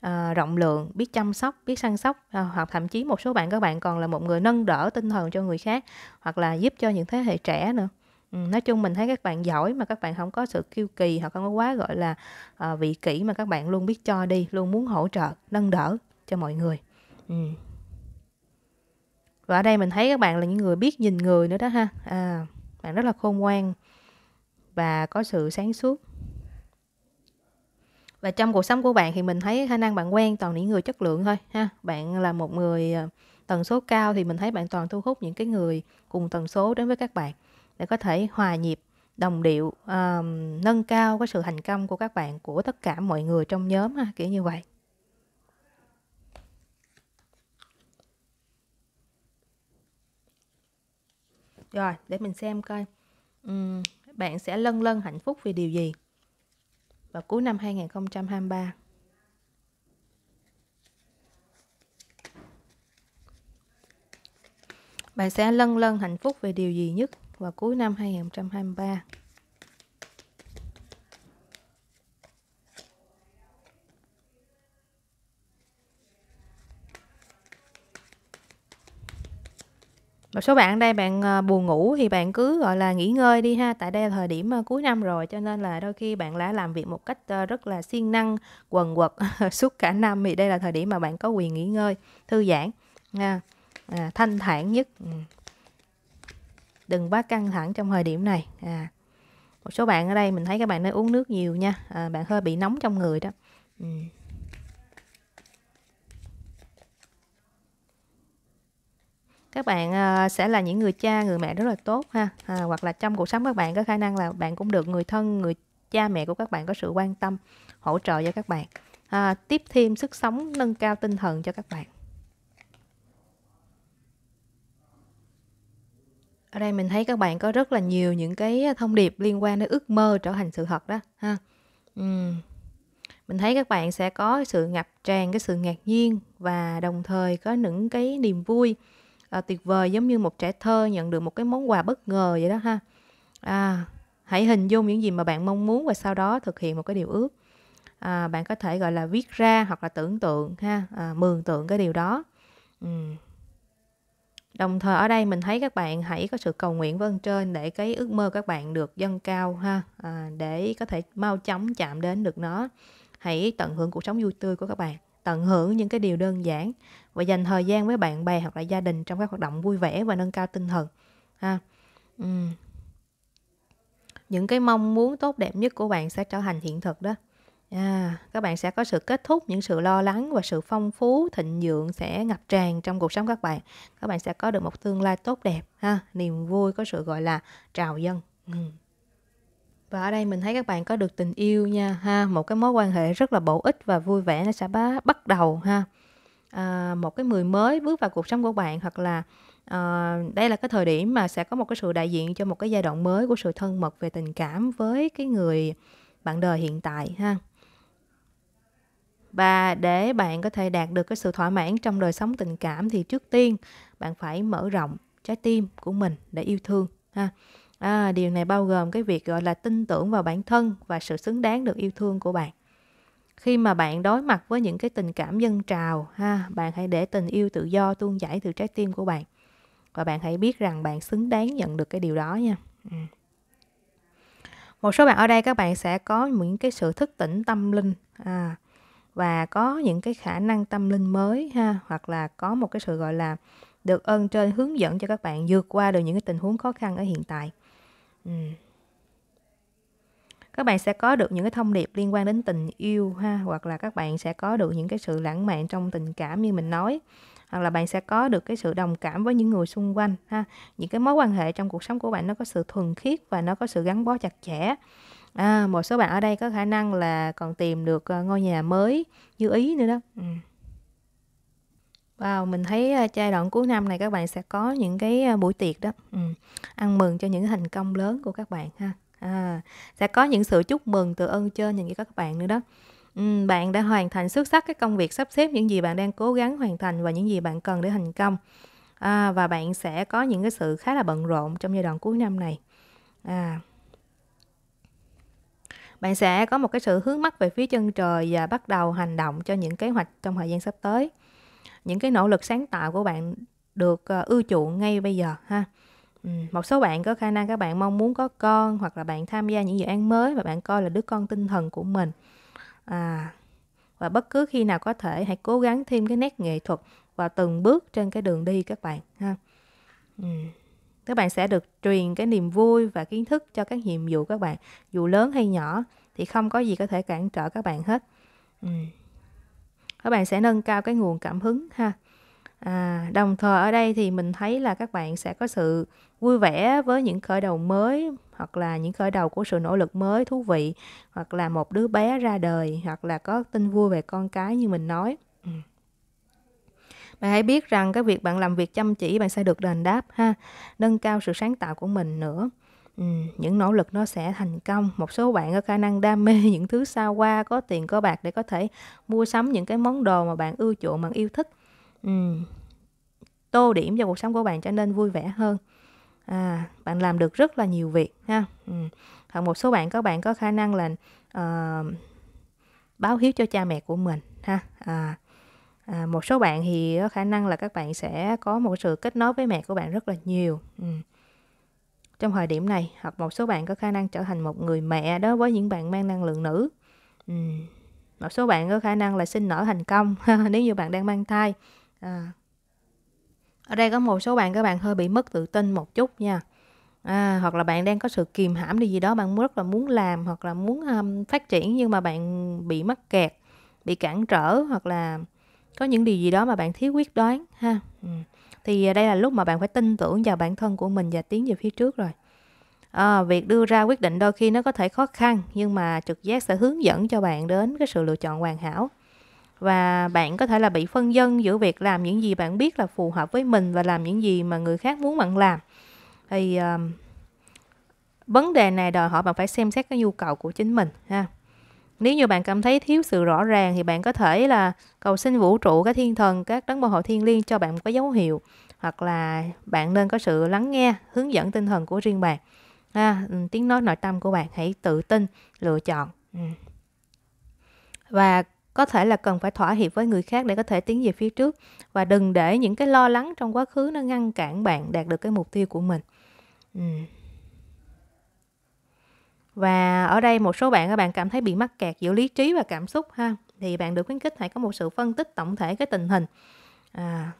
à, rộng lượng biết chăm sóc biết săn sóc à, hoặc thậm chí một số bạn các bạn còn là một người nâng đỡ tinh thần cho người khác hoặc là giúp cho những thế hệ trẻ nữa ừ, nói chung mình thấy các bạn giỏi mà các bạn không có sự kiêu kỳ hoặc không có quá gọi là à, vị kỷ mà các bạn luôn biết cho đi luôn muốn hỗ trợ nâng đỡ cho mọi người ừ. và ở đây mình thấy các bạn là những người biết nhìn người nữa đó ha à, bạn rất là khôn ngoan và có sự sáng suốt và trong cuộc sống của bạn thì mình thấy khả năng bạn quen toàn những người chất lượng thôi ha bạn là một người ờ, tần số cao thì mình thấy bạn toàn thu hút những cái người cùng tần số đến với các bạn để có thể hòa nhịp đồng điệu um, nâng cao cái sự thành công của các bạn của tất cả mọi người trong nhóm ha kiểu như vậy rồi để mình xem coi bạn sẽ lân lân hạnh phúc vì điều gì? Và cuối năm 2023 Bạn sẽ lân lân hạnh phúc về điều gì nhất vào cuối năm 2023? một số bạn đây bạn ờ, buồn ngủ thì bạn cứ gọi là nghỉ ngơi đi ha tại đây là thời điểm ờ, cuối năm rồi cho nên là đôi khi bạn đã làm việc một cách ờ, rất là siêng năng quần quật suốt cả năm thì đây là thời điểm mà bạn có quyền nghỉ ngơi thư giãn à, à, thanh thản nhất ừ. đừng quá căng thẳng trong thời điểm này à một số bạn ở đây mình thấy các bạn nên uống nước nhiều nha à, bạn hơi bị nóng trong người đó ừ. các bạn ờ, sẽ là những người cha người mẹ rất là tốt ha à, hoặc là trong cuộc sống các bạn có khả năng là bạn cũng được người thân người cha mẹ của các bạn có sự quan tâm hỗ trợ cho các bạn à, tiếp thêm sức sống nâng cao tinh thần cho các bạn ở đây mình thấy các bạn có rất là nhiều những cái thông điệp liên quan đến ước mơ trở thành sự thật đó ha uhm. mình thấy các bạn sẽ có sự ngập tràn cái sự ngạc nhiên và đồng thời có những cái niềm vui à, tuyệt vời giống như một trẻ thơ nhận được một cái món quà bất ngờ vậy đó ha à, hãy hình dung những gì mà bạn mong muốn và sau đó thực hiện một cái điều ước à, bạn có thể gọi là viết ra hoặc là tưởng tượng ha à, mường tượng cái điều đó ừ. đồng thời ở đây mình thấy các bạn hãy có sự cầu nguyện với ơn trên để cái ước mơ các bạn được dâng cao ha à, để có thể mau chóng chạm đến được nó hãy tận hưởng cuộc sống vui tươi của các bạn tận hưởng những cái điều đơn giản và dành thời gian với bạn bè hoặc là gia đình trong các hoạt động vui vẻ và nâng cao tinh thần ha uhm. những cái mong muốn tốt đẹp nhất của bạn sẽ trở thành hiện thực đó à, các bạn sẽ có sự kết thúc những sự lo lắng và sự phong phú thịnh vượng sẽ ngập tràn trong cuộc sống các bạn các bạn sẽ có được một tương lai tốt đẹp ha niềm vui có sự gọi là trào dân uhm và ở đây mình thấy các bạn có được tình yêu nha ha một cái mối quan hệ rất là bổ ích và vui vẻ nó sẽ bắt đầu ha À, một cái người mới bước vào cuộc sống của bạn hoặc là à, đây là cái thời điểm mà sẽ có một cái sự đại diện cho một cái giai đoạn mới của sự thân mật về tình cảm với cái người bạn đời hiện tại ha và để bạn có thể đạt được cái sự thỏa mãn trong đời sống tình cảm thì trước tiên bạn phải mở rộng trái tim của mình để yêu thương ha à, điều này bao gồm cái việc gọi là tin tưởng vào bản thân và sự xứng đáng được yêu thương của bạn khi mà bạn đối mặt với những cái tình cảm dân trào ha bạn hãy để tình yêu tự do tuôn chảy từ trái tim của bạn và bạn hãy biết rằng bạn xứng đáng nhận được cái điều đó nha ừ. một số bạn ở đây các bạn sẽ có những cái sự thức tỉnh tâm linh à, và có những cái khả năng tâm linh mới ha hoặc là có một cái sự gọi là được ơn trên hướng dẫn cho các bạn vượt qua được những cái tình huống khó khăn ở hiện tại ừ các bạn sẽ có được những cái thông điệp liên quan đến tình yêu ha hoặc là các bạn sẽ có được những cái sự lãng mạn trong tình cảm như mình nói hoặc là bạn sẽ có được cái sự đồng cảm với những người xung quanh ha những cái mối quan hệ trong cuộc sống của bạn nó có sự thuần khiết và nó có sự gắn bó chặt chẽ à, một số bạn ở đây có khả năng là còn tìm được ờ, ngôi nhà mới như ý nữa đó ừ. Wow, mình thấy ờ, giai đoạn cuối năm này các bạn sẽ có những cái ờ, buổi tiệc đó, ừ. ăn mừng cho những thành công lớn của các bạn ha à, sẽ có những sự chúc mừng từ ơn trên dành cho các bạn nữa đó bạn đã hoàn thành xuất sắc cái công việc sắp xếp những gì bạn đang cố gắng hoàn thành và những gì bạn cần để thành công à, và bạn sẽ có những cái sự khá là bận rộn trong giai đoạn cuối năm này à, bạn sẽ có một cái sự hướng mắt về phía chân trời và bắt đầu hành động cho những kế hoạch trong thời gian sắp tới những cái nỗ lực sáng tạo của bạn được ờ, ưu chuộng ngay bây giờ ha Ừ. một số bạn có khả năng các bạn mong muốn có con hoặc là bạn tham gia những dự án mới và bạn coi là đứa con tinh thần của mình à, và bất cứ khi nào có thể hãy cố gắng thêm cái nét nghệ thuật vào từng bước trên cái đường đi các bạn ha ừ. các bạn sẽ được truyền cái niềm vui và kiến thức cho các nhiệm vụ các bạn dù lớn hay nhỏ thì không có gì có thể cản trở các bạn hết ừ. các bạn sẽ nâng cao cái nguồn cảm hứng ha À, đồng thời ở đây thì mình thấy là các bạn sẽ có sự vui vẻ với những khởi đầu mới hoặc là những khởi đầu của sự nỗ lực mới thú vị hoặc là một đứa bé ra đời hoặc là có tin vui về con cái như mình nói. Ừ. Bạn hãy biết rằng cái việc bạn làm việc chăm chỉ bạn sẽ được đền đáp ha, nâng cao sự sáng tạo của mình nữa. Ừ, những nỗ lực nó sẽ thành công một số bạn có khả năng đam mê những thứ xa hoa có tiền có bạc để có thể mua sắm những cái món đồ mà bạn ưa chuộng bạn yêu thích Ừ. tô điểm cho cuộc sống của bạn trở nên vui vẻ hơn à, bạn làm được rất là nhiều việc ha um, hoặc một số bạn các bạn có khả năng là uh, báo hiếu cho cha mẹ của mình ha à, à, một số bạn thì có khả năng là các bạn sẽ có một sự kết nối với mẹ của bạn rất là nhiều ừ. trong thời điểm này hoặc một số bạn có khả năng trở thành một người mẹ đó với những bạn mang năng lượng nữ ừ. một số bạn có khả năng là sinh nở thành công nếu như bạn đang mang thai à. ở đây có một số bạn các bạn hơi bị mất tự tin một chút nha à, hoặc là bạn đang có sự kìm hãm điều gì đó bạn rất là muốn làm hoặc là muốn um, phát triển nhưng mà bạn bị mắc kẹt bị cản trở hoặc là có những điều gì đó mà bạn thiếu quyết đoán ha ừ. thì đây là lúc mà bạn phải tin tưởng vào bản thân của mình và tiến về phía trước rồi à, việc đưa ra quyết định đôi khi nó có thể khó khăn nhưng mà trực giác sẽ hướng dẫn cho bạn đến cái sự lựa chọn hoàn hảo và bạn có thể là bị phân dân giữa việc làm những gì bạn biết là phù hợp với mình và làm những gì mà người khác muốn bạn làm thì um, vấn đề này đòi hỏi bạn phải xem xét cái nhu cầu của chính mình ha nếu như bạn cảm thấy thiếu sự rõ ràng thì bạn có thể là cầu xin vũ trụ các thiên thần các đấng bảo hộ thiên liêng cho bạn một cái dấu hiệu hoặc là bạn nên có sự lắng nghe hướng dẫn tinh thần của riêng bạn ha, tiếng nói nội tâm của bạn hãy tự tin lựa chọn và có thể là cần phải thỏa hiệp với người khác để có thể tiến về phía trước và đừng để những cái lo lắng trong quá khứ nó ngăn cản bạn đạt được cái mục tiêu của mình và ở đây một số bạn các bạn cảm thấy bị mắc kẹt giữa lý trí và cảm xúc ha thì bạn được khuyến khích hãy có một sự phân tích tổng thể cái tình hình à,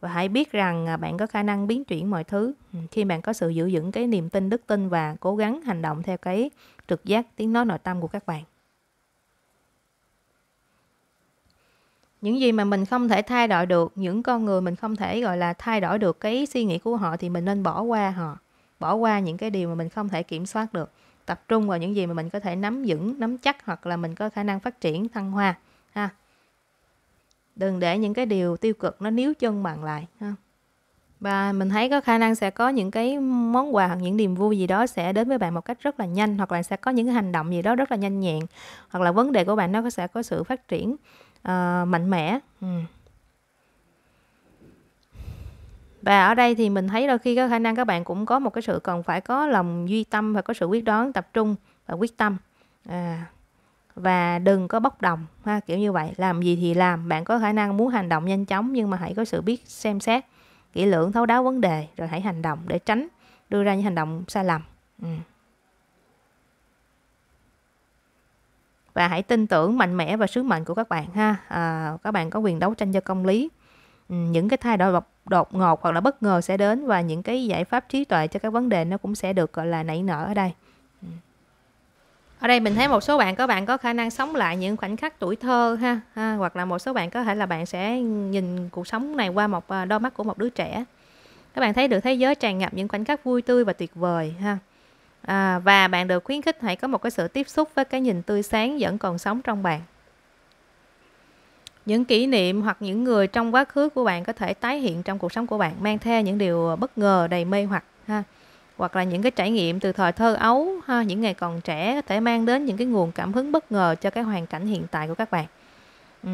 và hãy biết rằng à, bạn có khả năng biến chuyển mọi thứ khi bạn có sự giữ vững cái niềm tin đức tin và cố gắng hành động theo cái trực giác tiếng nói nội tâm của các bạn những gì mà mình không thể thay đổi được những con người mình không thể gọi là thay đổi được cái suy nghĩ của họ thì mình nên bỏ qua họ bỏ qua những cái điều mà mình không thể kiểm soát được tập trung vào những gì mà mình có thể nắm vững nắm chắc hoặc là mình có khả năng phát triển thăng hoa ha đừng để những cái điều tiêu cực nó níu chân bạn lại ha và mình thấy có khả năng sẽ có những cái món quà hoặc những niềm vui gì đó sẽ đến với bạn một cách rất là nhanh hoặc là sẽ có những hành động gì đó rất là nhanh nhẹn hoặc là vấn đề của bạn nó sẽ có sự phát triển uh, mạnh mẽ ừ. và ở đây thì mình thấy đôi khi có khả năng các bạn cũng có một cái sự cần phải có lòng duy tâm và có sự quyết đoán tập trung và quyết tâm à, và đừng có bốc đồng ha kiểu như vậy làm gì thì làm bạn có khả năng muốn hành động nhanh chóng nhưng mà hãy có sự biết xem xét kỹ lưỡng thấu đáo vấn đề rồi hãy hành động để tránh đưa ra những hành động sai lầm ừ. và hãy tin tưởng mạnh mẽ vào sứ mệnh của các bạn ha à, các bạn có quyền đấu tranh cho công lý ừ, những cái thay đổi đột, ngột hoặc là bất ngờ sẽ đến và những cái giải pháp trí tuệ cho các vấn đề nó cũng sẽ được gọi là nảy nở ở đây ừ. ở đây mình thấy một số bạn có bạn có khả năng sống lại những khoảnh khắc tuổi thơ ha, ha hoặc là một số bạn có thể là bạn sẽ nhìn cuộc sống này qua một à, đôi mắt của một đứa trẻ các bạn thấy được thế giới tràn ngập những khoảnh khắc vui tươi và tuyệt vời ha à, và bạn được khuyến khích hãy có một cái sự tiếp xúc với cái nhìn tươi sáng vẫn còn sống trong bạn những kỷ niệm hoặc những người trong quá khứ của bạn có thể tái hiện trong cuộc sống của bạn mang theo những điều bất ngờ đầy mê hoặc ha hoặc là những cái trải nghiệm từ thời thơ ấu ha những ngày còn trẻ có thể mang đến những cái nguồn cảm hứng bất ngờ cho cái hoàn cảnh hiện tại của các bạn ừ.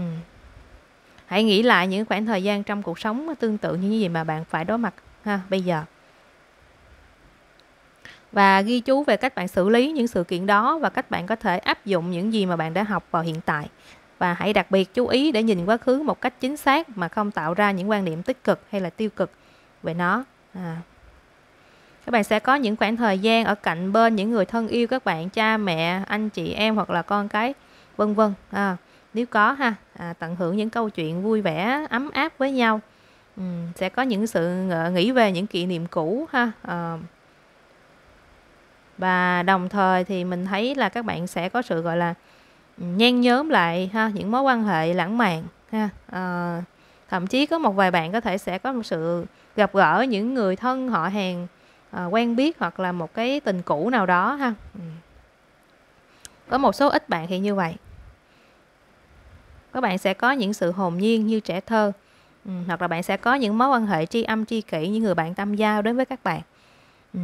hãy nghĩ lại những khoảng thời gian trong cuộc sống tương tự như những gì mà bạn phải đối mặt ha bây giờ và ghi chú về cách bạn xử lý những sự kiện đó và cách bạn có thể áp dụng những gì mà bạn đã học vào hiện tại và hãy đặc biệt chú ý để nhìn quá khứ một cách chính xác mà không tạo ra những quan điểm tích cực hay là tiêu cực về nó à. các bạn sẽ có những khoảng thời gian ở cạnh bên những người thân yêu các bạn cha mẹ anh chị em hoặc là con cái vân vân à, nếu có ha à, tận hưởng những câu chuyện vui vẻ ấm áp với nhau ừ, sẽ có những sự ờ, nghĩ về những kỷ niệm cũ ha à, và đồng thời thì mình thấy là các bạn sẽ có sự gọi là nhen nhóm lại ha những mối quan hệ lãng mạn ha à, thậm chí có một vài bạn có thể sẽ có một sự gặp gỡ những người thân họ hàng à, quen biết hoặc là một cái tình cũ nào đó ha ừ. có một số ít bạn thì như vậy các bạn sẽ có những sự hồn nhiên như trẻ thơ ừ, hoặc là bạn sẽ có những mối quan hệ tri âm tri kỷ những người bạn tâm giao đến với các bạn ừ.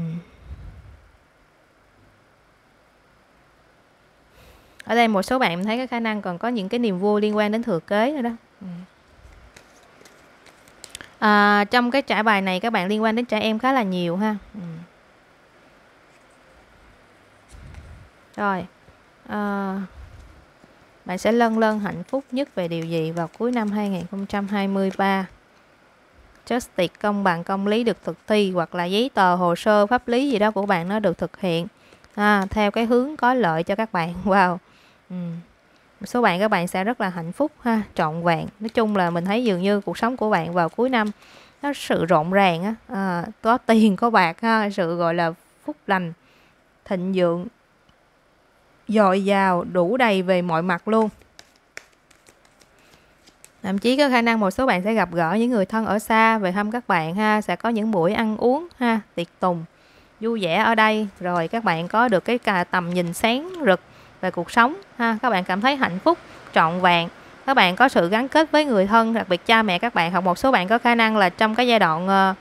ở đây một số bạn thấy cái khả năng còn có những cái niềm vui liên quan đến thừa kế nữa đó ừ. à, trong cái trả bài này các bạn liên quan đến trẻ em khá là nhiều ha ừ. rồi à, bạn sẽ lân lân hạnh phúc nhất về điều gì vào cuối năm 2023 justice công bằng công lý được thực thi hoặc là giấy tờ hồ sơ pháp lý gì đó của bạn nó được thực hiện à, theo cái hướng có lợi cho các bạn wow Ừ. số bạn các bạn sẽ rất là hạnh phúc ha trọn vẹn nói chung là mình thấy dường như cuộc sống của bạn vào cuối năm nó sự rộn ràng á à, có tiền có bạc ha sự gọi là phúc lành thịnh vượng dồi dào đủ đầy về mọi mặt luôn thậm chí có khả năng một số bạn sẽ gặp gỡ những người thân ở xa về thăm các bạn ha sẽ có những buổi ăn uống ha tiệc tùng vui vẻ ở đây rồi các bạn có được cái tầm nhìn sáng rực về cuộc sống ha các bạn cảm thấy hạnh phúc trọn vẹn các bạn có sự gắn kết với người thân đặc biệt cha mẹ các bạn hoặc một số bạn có khả năng là trong cái giai đoạn uh,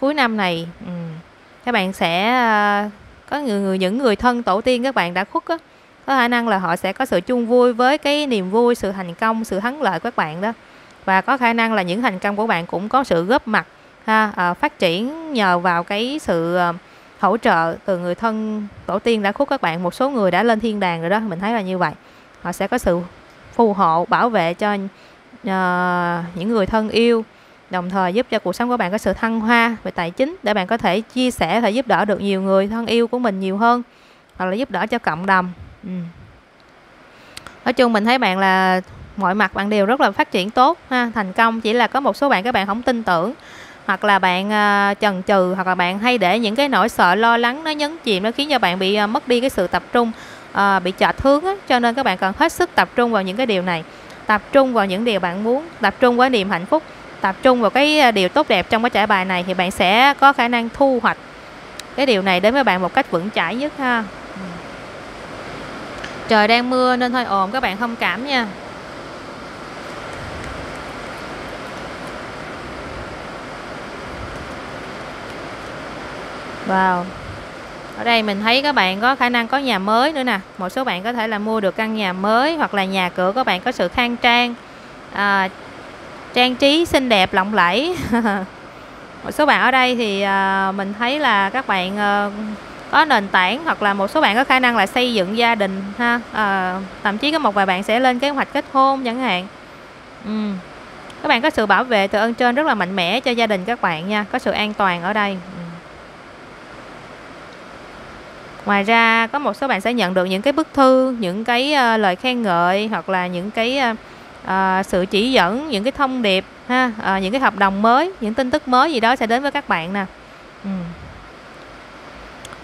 cuối năm này um, các bạn sẽ uh, có người, người những người thân tổ tiên các bạn đã khuất á, có khả năng là họ sẽ có sự chung vui với cái niềm vui sự thành công sự thắng lợi của các bạn đó và có khả năng là những thành công của bạn cũng có sự góp mặt ha uh, phát triển nhờ vào cái sự uh, hỗ trợ từ người thân tổ tiên đã khúc các bạn một số người đã lên thiên đàng rồi đó mình thấy là như vậy họ sẽ có sự phù hộ bảo vệ cho uh, những người thân yêu đồng thời giúp cho cuộc sống của bạn có sự thăng hoa về tài chính để bạn có thể chia sẻ và giúp đỡ được nhiều người thân yêu của mình nhiều hơn hoặc là giúp đỡ cho cộng đồng ừ. nói chung mình thấy bạn là mọi mặt bạn đều rất là phát triển tốt ha thành công chỉ là có một số bạn các bạn không tin tưởng hoặc là bạn uh, chần chừ hoặc là bạn hay để những cái nỗi sợ lo lắng nó nhấn chìm nó khiến cho bạn bị uh, mất đi cái sự tập trung uh, bị chệch hướng á. cho nên các bạn cần hết sức tập trung vào những cái điều này tập trung vào những điều bạn muốn tập trung vào niềm hạnh phúc tập trung vào cái điều tốt đẹp trong cái trải bài này thì bạn sẽ có khả năng thu hoạch cái điều này đến với bạn một cách vững chãi nhất ha ừ. trời đang mưa nên hơi ồn các bạn thông cảm nha Wow ở đây mình thấy các bạn có khả năng có nhà mới nữa nè một số bạn có thể là mua được căn nhà mới hoặc là nhà cửa các bạn có sự khang trang à, trang trí xinh đẹp lộng lẫy một số bạn ở đây thì à, mình thấy là các bạn à, có nền tảng hoặc là một số bạn có khả năng là xây dựng gia đình ha à, thậm chí có một vài bạn sẽ lên kế hoạch kết hôn chẳng hạn ừ. các bạn có sự bảo vệ từ ơn trên rất là mạnh mẽ cho gia đình các bạn nha có sự an toàn ở đây ngoài ra có một số bạn sẽ nhận được những cái bức thư những cái uh, lời khen ngợi hoặc là những cái uh, sự chỉ dẫn những cái thông điệp ha uh, những cái hợp đồng mới những tin tức mới gì đó sẽ đến với các bạn nè ừ.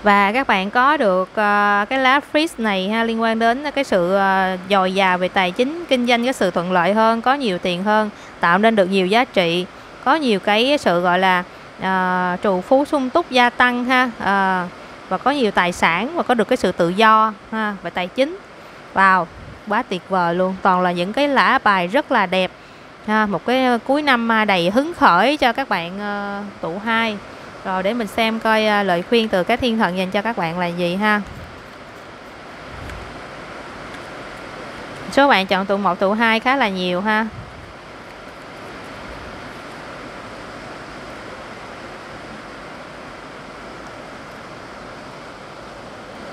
và các bạn có được uh, cái lá freeze này ha liên quan đến cái sự uh, dồi dào về tài chính kinh doanh cái sự thuận lợi hơn có nhiều tiền hơn tạo nên được nhiều giá trị có nhiều cái sự gọi là uh, trụ phú sung túc gia tăng ha uh, và có nhiều tài sản và có được cái sự tự do ha, về tài chính wow quá tuyệt vời luôn toàn là những cái lá bài rất là đẹp ha, một cái ờ, cuối năm à, đầy hứng khởi cho các bạn uh, tụ hai rồi để mình xem coi uh, lời khuyên từ các thiên thần dành cho các bạn là gì ha số bạn chọn tụ 1 tụ 2 khá là nhiều ha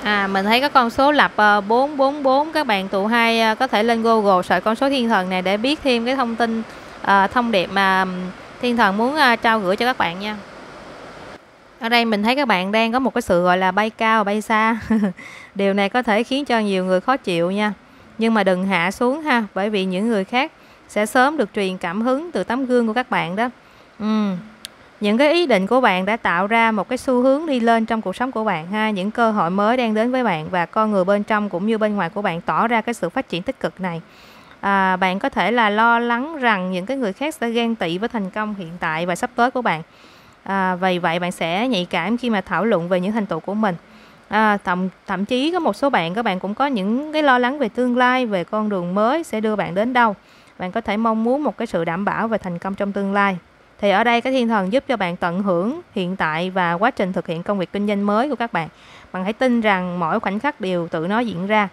À, mình thấy có con số lập 444 ờ, các bạn tụ hai ờ, có thể lên Google search con số thiên thần này để biết thêm cái thông tin ờ, thông điệp mà thiên thần muốn trao gửi cho các bạn nha. Ở đây mình thấy các bạn đang có một cái sự gọi là bay cao bay xa. Điều này có thể khiến cho nhiều người khó chịu nha. Nhưng mà đừng hạ xuống ha, bởi vì những người khác sẽ sớm được truyền cảm hứng từ tấm gương của các bạn đó. Ừ. Uhm những cái ý định của bạn đã tạo ra một cái xu hướng đi lên trong cuộc sống của bạn ha những cơ hội mới đang đến với bạn và con người bên trong cũng như bên ngoài của bạn tỏ ra cái sự phát triển tích cực này à, bạn có thể là lo lắng rằng những cái người khác sẽ ghen tị với thành công hiện tại và sắp tới của bạn à, vì vậy bạn sẽ nhạy cảm khi mà thảo luận về những thành tựu của mình à, thậm thậm chí có một số bạn các bạn cũng có những cái lo lắng về tương lai về con đường mới sẽ đưa bạn đến đâu bạn có thể mong muốn một cái sự đảm bảo về thành công trong tương lai thì ở đây cái thiên thần giúp cho bạn tận hưởng hiện tại và quá trình thực hiện công việc kinh doanh mới của các bạn bạn hãy tin rằng mỗi khoảnh khắc đều tự nó diễn ra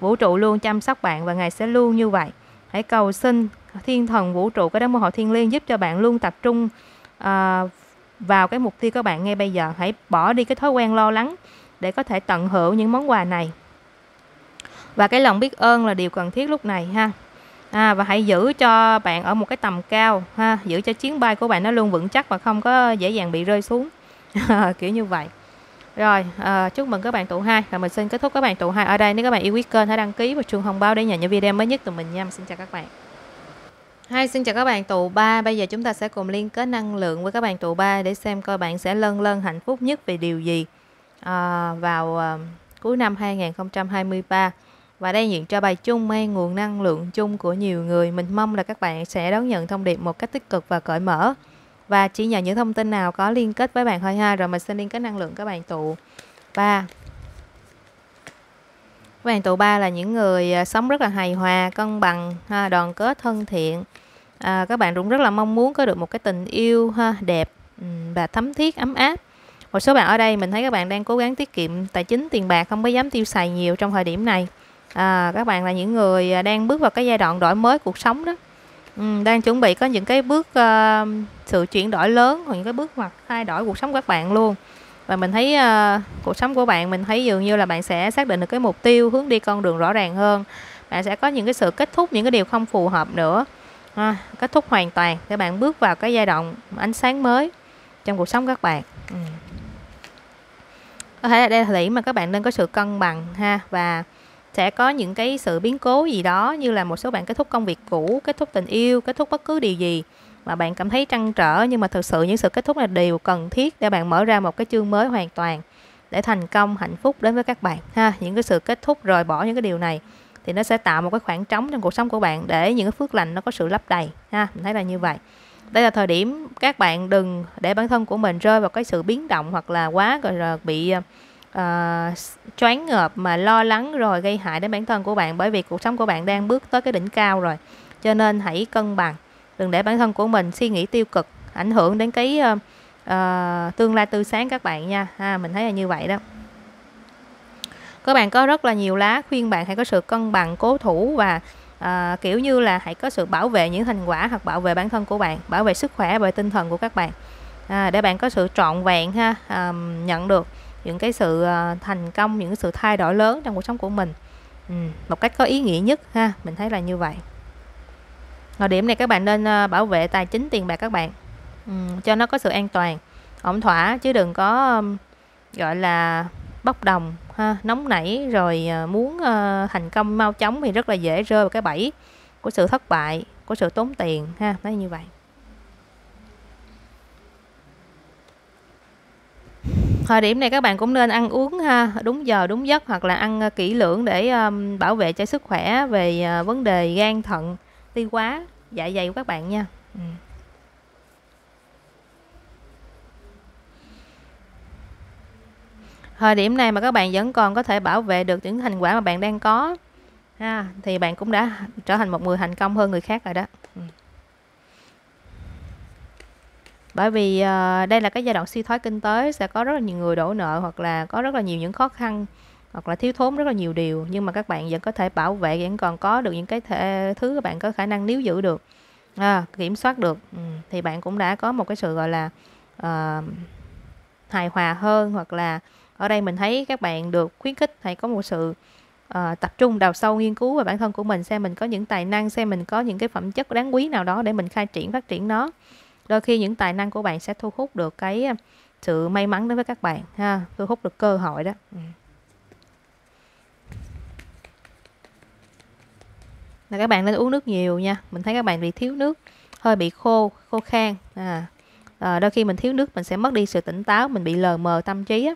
vũ trụ luôn chăm sóc bạn và ngài sẽ luôn như vậy hãy cầu xin thiên thần vũ trụ cái đó mô hội thiên liêng giúp cho bạn luôn tập trung à, vào cái mục tiêu các bạn ngay bây giờ hãy bỏ đi cái thói quen lo lắng để có thể tận hưởng những món quà này và cái lòng biết ơn là điều cần thiết lúc này ha à, và hãy giữ cho bạn ở một cái tầm cao ha giữ cho chuyến bay của bạn nó luôn vững chắc và không có dễ dàng bị rơi xuống kiểu như vậy rồi à, chúc mừng các bạn tụ hai và mình xin kết thúc các bạn tụ hai ở đây nếu các bạn yêu quý kênh hãy đăng ký và chuông thông báo để nhận những video mới nhất từ mình nha mình xin chào các bạn Hi, xin chào các bạn tụ ba Bây giờ chúng ta sẽ cùng liên kết năng lượng với các bạn tụ ba để xem coi bạn sẽ lân lân hạnh phúc nhất về điều gì à, vào à, cuối năm 2023 và đây những cho bài chung mang nguồn năng lượng chung của nhiều người. Mình mong là các bạn sẽ đón nhận thông điệp một cách tích cực và cởi mở. Và chỉ nhận những thông tin nào có liên kết với bạn thôi ha. Rồi mình xin liên kết năng lượng các bạn tụ. Và các bạn tụ ba là những người à, sống rất là hài hòa, cân bằng, đoàn kết, thân thiện. À, các bạn cũng rất là mong muốn có được một cái tình yêu ha, đẹp và thấm thiết, ấm áp một số bạn ở đây mình thấy các bạn đang cố gắng tiết kiệm tài chính tiền bạc không có dám tiêu xài nhiều trong thời điểm này à, các bạn là những người à, đang bước vào cái giai đoạn đổi mới cuộc sống đó ừ, đang chuẩn bị có những cái bước uh, sự chuyển đổi lớn hoặc những cái bước ngoặt thay đổi cuộc sống của các bạn luôn và mình thấy uh, cuộc sống của bạn mình thấy dường như là bạn sẽ xác định được cái mục tiêu hướng đi con đường rõ ràng hơn bạn sẽ có những cái sự kết thúc những cái điều không phù hợp nữa à, kết thúc hoàn toàn để bạn bước vào cái giai đoạn ánh sáng mới trong cuộc sống các bạn ừ. có thể là đây là thời điểm mà các bạn nên có sự cân bằng ha và sẽ có những cái sự biến cố gì đó như là một số bạn kết thúc công việc cũ kết thúc tình yêu kết thúc bất cứ điều gì mà bạn cảm thấy trăn trở nhưng mà thực sự những sự kết thúc là điều cần thiết để bạn mở ra một cái chương mới hoàn toàn để thành công hạnh phúc đến với các bạn ha những cái sự kết thúc rời bỏ những cái điều này thì nó sẽ tạo một cái khoảng trống trong cuộc sống của bạn để những cái phước lành nó có sự lấp đầy ha mình thấy là như vậy đây là thời điểm các bạn đừng để bản thân của mình rơi vào cái sự biến động hoặc là quá rồi bị à, uh, choáng ngợp mà lo lắng rồi gây hại đến bản thân của bạn bởi vì cuộc sống của bạn đang bước tới cái đỉnh cao rồi cho nên hãy cân bằng đừng để bản thân của mình suy nghĩ tiêu cực ảnh hưởng đến cái uh, uh, tương lai tươi sáng các bạn nha ha mình thấy là như vậy đó các bạn có rất là nhiều lá khuyên bạn hãy có sự cân bằng cố thủ và à, kiểu như là hãy có sự bảo vệ những thành quả hoặc bảo vệ bản thân của bạn bảo vệ sức khỏe bảo tinh thần của các bạn à, để bạn có sự trọn vẹn ha à, nhận được những cái sự ờ, thành công những cái sự thay đổi lớn trong cuộc sống của mình ừ, một cách có ý nghĩa nhất ha mình thấy là như vậy ở điểm này các bạn nên ờ, bảo vệ tài chính tiền bạc các bạn ừ, cho nó có sự an toàn ổn thỏa chứ đừng có gọi là bốc đồng ha nóng nảy rồi ờ, muốn thành công mau chóng thì rất là dễ rơi vào cái bẫy của sự thất bại của sự tốn tiền ha nói như vậy thời điểm này các bạn cũng nên ăn uống ha đúng giờ đúng giấc hoặc là ăn ờ, kỹ lưỡng để um, bảo vệ cho sức khỏe về uh, vấn đề gan thận tiêu hóa dạ dày của các bạn nha ừ. thời điểm này mà các bạn vẫn còn có thể bảo vệ được những thành quả mà bạn đang có ha thì bạn cũng đã trở thành một người thành công hơn người khác rồi đó ừ. bởi vì uh, đây là cái giai đoạn suy thoái kinh tế sẽ có rất là nhiều người đổ nợ hoặc là có rất là nhiều những khó khăn hoặc là thiếu thốn rất là nhiều điều nhưng mà các bạn vẫn có thể bảo vệ vẫn còn có được những cái thể, thứ các bạn có khả năng níu giữ được à, kiểm soát được ừ, thì bạn cũng đã có một cái sự gọi là uh, hài hòa hơn hoặc là ở đây mình thấy các bạn được khuyến khích hay có một sự uh, tập trung đào sâu nghiên cứu về bản thân của mình xem mình có những tài năng xem mình có những cái phẩm chất đáng quý nào đó để mình khai triển phát triển nó đôi khi những tài năng của bạn sẽ thu hút được cái à, sự may mắn đối với các bạn ha thu hút được cơ hội đó ừ. là các bạn nên uống nước nhiều nha mình thấy các bạn bị thiếu nước hơi bị khô khô khan à, à đôi khi mình thiếu nước mình sẽ mất đi sự tỉnh táo mình bị lờ mờ tâm trí á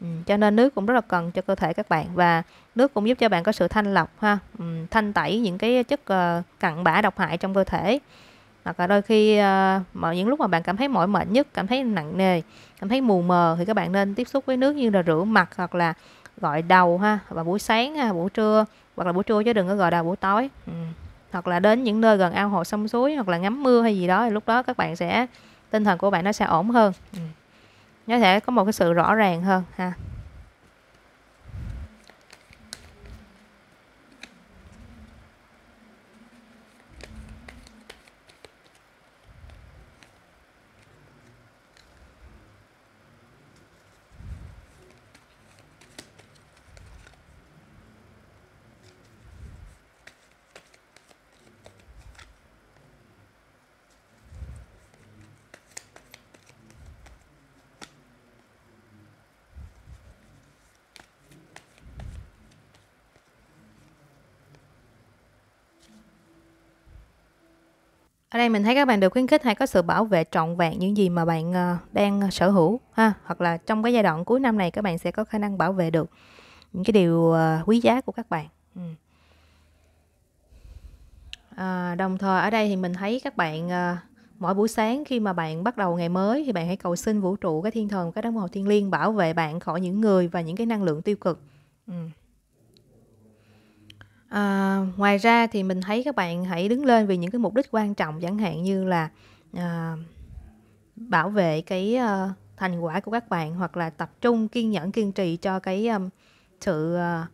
ừ, cho nên nước cũng rất là cần cho cơ thể các bạn và nước cũng giúp cho bạn có sự thanh lọc ha ừ, thanh tẩy những cái chất uh, cặn bã độc hại trong cơ thể hoặc là đôi khi ờ, mọi những lúc mà bạn cảm thấy mỏi mệt nhất cảm thấy nặng nề cảm thấy mù mờ thì các bạn nên tiếp xúc với nước như là rửa mặt hoặc là gọi đầu ha và buổi sáng ha buổi trưa hoặc là buổi trưa chứ đừng có gọi đầu buổi tối ừ. hoặc là đến những nơi gần ao hồ sông suối hoặc là ngắm mưa hay gì đó thì lúc đó các bạn sẽ tinh thần của bạn nó sẽ ổn hơn ừ. nó sẽ có một cái sự rõ ràng hơn ha ở đây mình thấy các bạn được khuyến khích hãy có sự bảo vệ trọn vẹn những gì mà bạn ờ, đang sở hữu ha hoặc là trong cái giai đoạn cuối năm này các bạn sẽ có khả năng bảo vệ được những cái điều ờ, quý giá của các bạn ừ. à, đồng thời ở đây thì mình thấy các bạn ờ, mỗi buổi sáng khi mà bạn bắt đầu ngày mới thì bạn hãy cầu xin vũ trụ cái thiên thần cái đấng màu thiên liêng bảo vệ bạn khỏi những người và những cái năng lượng tiêu cực ừ. À, ngoài ra thì mình thấy các bạn hãy đứng lên vì những cái mục đích quan trọng chẳng hạn như là à, bảo vệ cái à, thành quả của các bạn hoặc là tập trung kiên nhẫn kiên trì cho cái um, sự uh,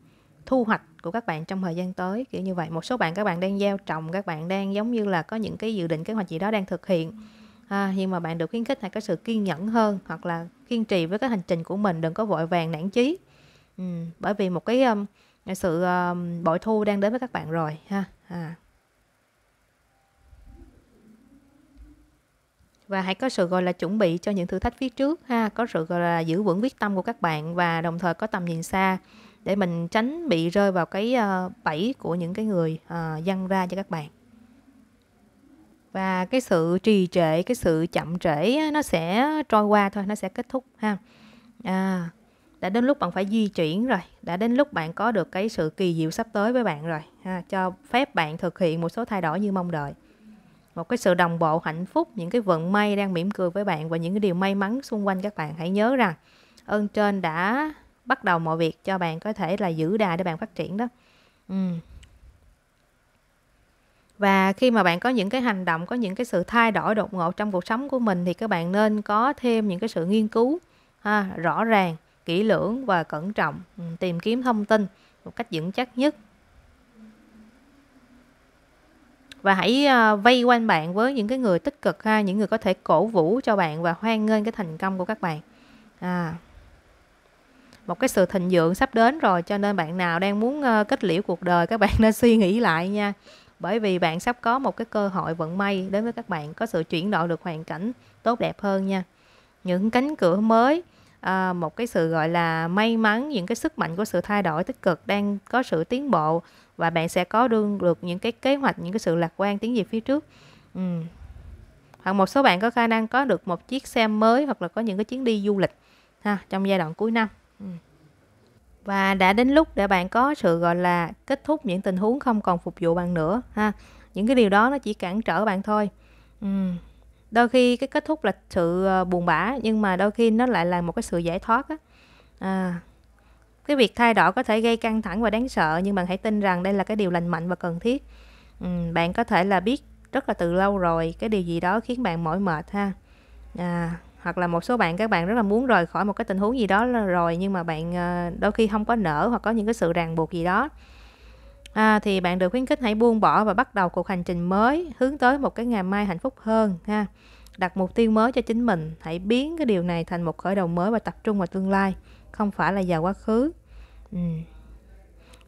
thu hoạch của các bạn trong thời gian tới kiểu như vậy một số bạn các bạn đang gieo trồng các bạn đang giống như là có những cái dự định kế hoạch gì đó đang thực hiện à, nhưng mà bạn được khuyến khích hay có sự kiên nhẫn hơn hoặc là kiên trì với cái hành trình của mình đừng có vội vàng nản chí ừ, bởi vì một cái um, sự ờ, bội thu đang đến với các bạn rồi ha à. và hãy có sự gọi là chuẩn bị cho những thử thách phía trước ha có sự gọi là giữ vững quyết tâm của các bạn và đồng thời có tầm nhìn xa để mình tránh bị rơi vào cái ờ, bẫy của những cái người uh, ờ, dăng ra cho các bạn và cái sự trì trệ cái sự chậm trễ nó sẽ trôi qua thôi nó sẽ kết thúc ha à, đã đến lúc bạn phải di chuyển rồi đã đến lúc bạn có được cái sự kỳ diệu sắp tới với bạn rồi ha, cho phép bạn thực hiện một số thay đổi như mong đợi một cái sự đồng bộ hạnh phúc những cái vận may đang mỉm cười với bạn và những cái điều may mắn xung quanh các bạn hãy nhớ rằng ơn trên đã bắt đầu mọi việc cho bạn có thể là giữ đà để bạn phát triển đó ừ. và khi mà bạn có những cái hành động có những cái sự thay đổi đột ngột trong cuộc sống của mình thì các bạn nên có thêm những cái sự nghiên cứu ha, rõ ràng kỹ lưỡng và cẩn trọng ừ, tìm kiếm thông tin một cách vững chắc nhất và hãy à, vây quanh bạn với những cái người tích cực ha những người có thể cổ vũ cho bạn và hoan nghênh cái thành công của các bạn à một cái sự thịnh vượng sắp đến rồi cho nên bạn nào đang muốn ờ, kết liễu cuộc đời các bạn nên suy nghĩ lại nha bởi vì bạn sắp có một cái cơ hội vận may đến với các bạn có sự chuyển đổi được hoàn cảnh tốt đẹp hơn nha những cánh cửa mới à, một cái sự gọi là may mắn những cái sức mạnh của sự thay đổi tích cực đang có sự tiến bộ và bạn sẽ có đương được những cái kế hoạch những cái sự lạc quan tiến về phía trước ừ. hoặc một số bạn có khả năng có được một chiếc xe mới hoặc là có những cái chuyến đi du lịch ha trong giai đoạn cuối năm và đã đến lúc để bạn có sự gọi là kết thúc những tình huống không còn phục vụ bạn nữa ha những cái điều đó nó chỉ cản trở bạn thôi ừ đôi khi cái kết thúc là sự ờ, buồn bã nhưng mà đôi khi nó lại là một cái sự giải thoát á à, cái việc thay đổi có thể gây căng thẳng và đáng sợ nhưng bạn hãy tin rằng đây là cái điều lành mạnh và cần thiết ừ, bạn có thể là biết rất là từ lâu rồi cái điều gì đó khiến bạn mỏi mệt ha à, hoặc là một số bạn các bạn rất là muốn rời khỏi một cái tình huống gì đó rồi nhưng mà bạn ờ, đôi khi không có nở hoặc có những cái sự ràng buộc gì đó à, thì bạn được khuyến khích hãy buông bỏ và bắt đầu cuộc hành trình mới hướng tới một cái ngày mai hạnh phúc hơn ha đặt mục tiêu mới cho chính mình hãy biến cái điều này thành một khởi đầu mới và tập trung vào tương lai không phải là vào quá khứ ừ.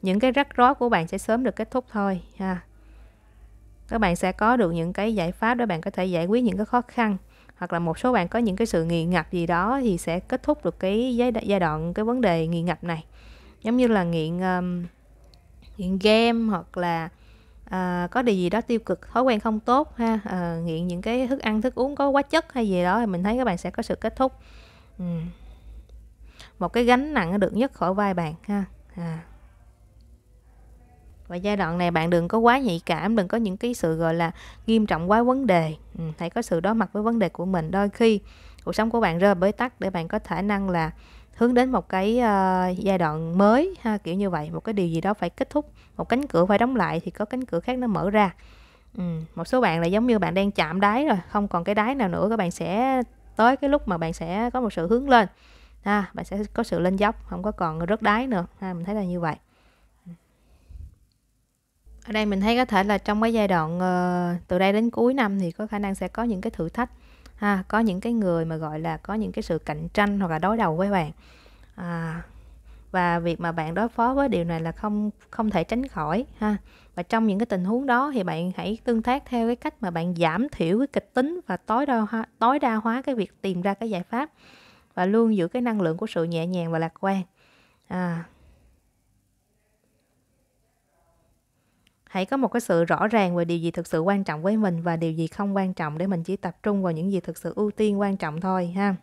những cái rắc rối của bạn sẽ sớm được kết thúc thôi ha các bạn sẽ có được những cái giải pháp để bạn có thể giải quyết những cái khó khăn hoặc là một số bạn có những cái sự nghiện ngập gì đó thì sẽ kết thúc được cái giai đoạn cái vấn đề nghiện ngập này giống như là nghiện um, nghiện game hoặc là à, có điều gì đó tiêu cực thói quen không tốt ha à, nghiện những cái thức ăn thức uống có quá chất hay gì đó thì mình thấy các bạn sẽ có sự kết thúc ừ. một cái gánh nặng được nhất khỏi vai bạn ha à. và giai đoạn này bạn đừng có quá nhạy cảm đừng có những cái sự gọi là nghiêm trọng quá vấn đề ừ, hãy có sự đối mặt với vấn đề của mình đôi khi cuộc sống của bạn rơi bế tắc để bạn có khả năng là hướng đến một cái uh, giai đoạn mới ha kiểu như vậy một cái điều gì đó phải kết thúc một cánh cửa phải đóng lại thì có cánh cửa khác nó mở ra ừ. một số bạn là giống như bạn đang chạm đáy rồi không còn cái đáy nào nữa các bạn sẽ tới cái lúc mà bạn sẽ có một sự hướng lên ha bạn sẽ có sự lên dốc không có còn rớt đáy nữa ha mình thấy là như vậy ở đây mình thấy có thể là trong cái giai đoạn uh, từ đây đến cuối năm thì có khả năng sẽ có những cái thử thách ha à, có những cái người mà gọi là có những cái sự cạnh tranh hoặc là đối đầu với bạn à, và việc mà bạn đối phó với điều này là không không thể tránh khỏi ha và trong những cái tình huống đó thì bạn hãy tương tác theo cái cách mà bạn giảm thiểu cái kịch tính và tối đa hóa, tối đa hóa cái việc tìm ra cái giải pháp và luôn giữ cái năng lượng của sự nhẹ nhàng và lạc quan à, hãy có một cái sự rõ ràng về điều gì thực sự quan trọng với mình và điều gì không quan trọng để mình chỉ tập trung vào những gì thực sự ưu tiên quan trọng thôi ha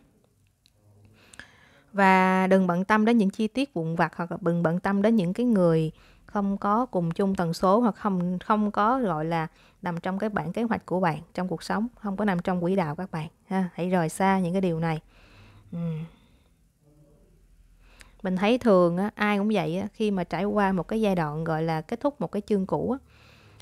và đừng bận tâm đến những chi tiết vụn vặt hoặc là đừng bận tâm đến những cái người không có cùng chung tần số hoặc không không có gọi là nằm trong cái bản kế hoạch của bạn trong cuộc sống không có nằm trong quỹ đạo các bạn ha hãy rời xa những cái điều này ừ mình thấy thường á, ai cũng vậy á, khi mà trải qua một cái giai đoạn gọi là kết thúc một cái chương cũ á,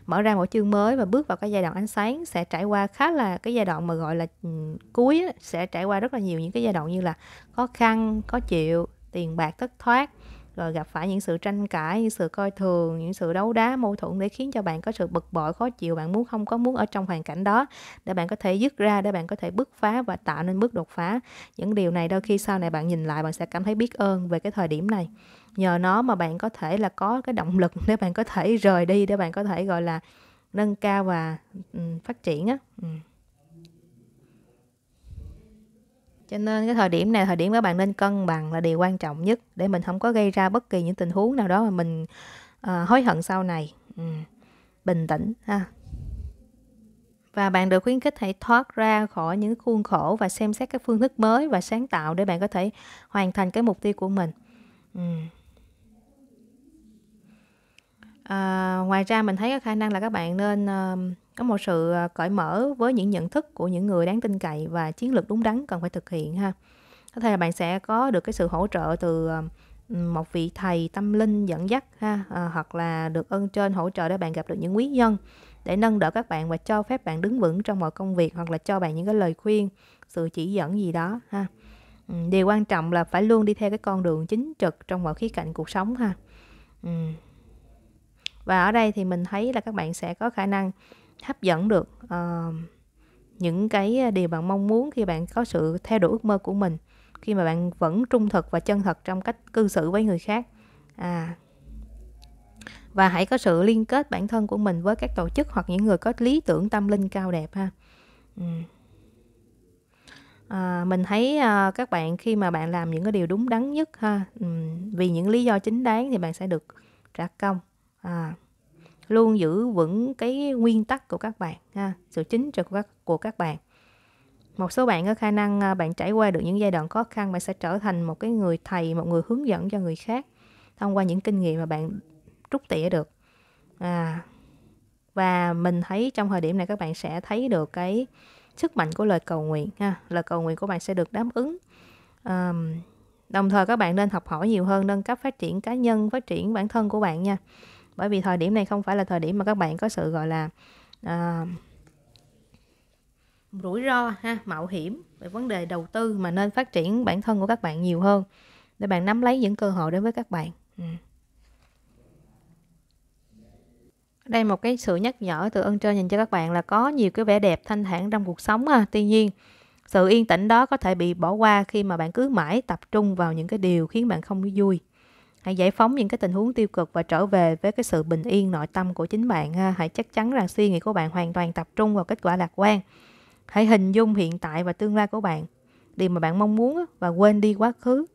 mở ra một chương mới và bước vào cái giai đoạn ánh sáng sẽ trải qua khá là cái giai đoạn mà gọi là ừ, cuối á, sẽ trải qua rất là nhiều những cái giai đoạn như là khó khăn khó chịu tiền bạc thất thoát rồi gặp phải những sự tranh cãi những sự coi thường những sự đấu đá mâu thuẫn để khiến cho bạn có sự bực bội khó chịu bạn muốn không có muốn ở trong hoàn cảnh đó để bạn có thể dứt ra để bạn có thể bứt phá và tạo nên bước đột phá những điều này đôi khi sau này bạn nhìn lại bạn sẽ cảm thấy biết ơn về cái thời điểm này nhờ nó mà bạn có thể là có cái động lực để bạn có thể rời đi để bạn có thể gọi là nâng cao và ừ, phát triển á ừ. cho nên cái thời điểm này thời điểm các bạn nên cân bằng là điều quan trọng nhất để mình không có gây ra bất kỳ những tình huống nào đó mà mình uh, hối hận sau này ừ. bình tĩnh ha và bạn được khuyến khích hãy thoát ra khỏi những khuôn khổ và xem xét các phương thức mới và sáng tạo để bạn có thể hoàn thành cái mục tiêu của mình ừ. à, ngoài ra mình thấy có khả năng là các bạn nên uh, có một sự à, cởi mở với những nhận thức của những người đáng tin cậy và chiến lược đúng đắn cần phải thực hiện ha có thể là bạn sẽ có được cái sự hỗ trợ từ à, một vị thầy tâm linh dẫn dắt ha à, hoặc là được ơn trên hỗ trợ để bạn gặp được những quý nhân để nâng đỡ các bạn và cho phép bạn đứng vững trong mọi công việc hoặc là cho bạn những cái lời khuyên sự chỉ dẫn gì đó ha ừ, điều quan trọng là phải luôn đi theo cái con đường chính trực trong mọi khía cạnh cuộc sống ha ừ. và ở đây thì mình thấy là các bạn sẽ có khả năng hấp dẫn được uh, những cái ờ, điều bạn mong muốn khi bạn có sự theo đuổi ước mơ của mình khi mà bạn vẫn trung thực và chân thật trong cách cư xử với người khác à và hãy có sự liên kết bản thân của mình với các tổ chức hoặc những người có lý tưởng tâm linh cao đẹp ha ừ. à, mình thấy à, các bạn khi mà bạn làm những cái điều đúng đắn nhất ha ừ, vì những lý do chính đáng thì bạn sẽ được trả công à luôn giữ vững cái nguyên tắc của các bạn ha sự chính trực của các, của các bạn một số bạn có khả năng à, bạn trải qua được những giai đoạn khó khăn bạn sẽ trở thành một cái người thầy một người hướng dẫn cho người khác thông qua những kinh nghiệm mà bạn rút tỉa được à và mình thấy trong thời điểm này các bạn sẽ thấy được cái sức mạnh của lời cầu nguyện ha lời cầu nguyện của bạn sẽ được đáp ứng à, đồng thời các bạn nên học hỏi nhiều hơn nâng cấp phát triển cá nhân phát triển bản thân của bạn nha bởi vì thời điểm này không phải là thời điểm mà các bạn có sự gọi là à, rủi ro ha mạo hiểm về vấn đề đầu tư mà nên phát triển bản thân của các bạn nhiều hơn để bạn nắm lấy những cơ hội đến với các bạn ừ. đây một cái sự nhắc nhở từ ơn trên dành cho các bạn là có nhiều cái vẻ đẹp thanh thản trong cuộc sống à. tuy nhiên sự yên tĩnh đó có thể bị bỏ qua khi mà bạn cứ mãi tập trung vào những cái điều khiến bạn không vui hãy giải phóng những cái tình huống tiêu cực và trở về với cái sự bình yên nội tâm của chính bạn ha hãy chắc chắn rằng suy nghĩ của bạn hoàn toàn tập trung vào kết quả lạc quan hãy hình dung hiện tại và tương lai của bạn điều mà bạn mong muốn và quên đi quá khứ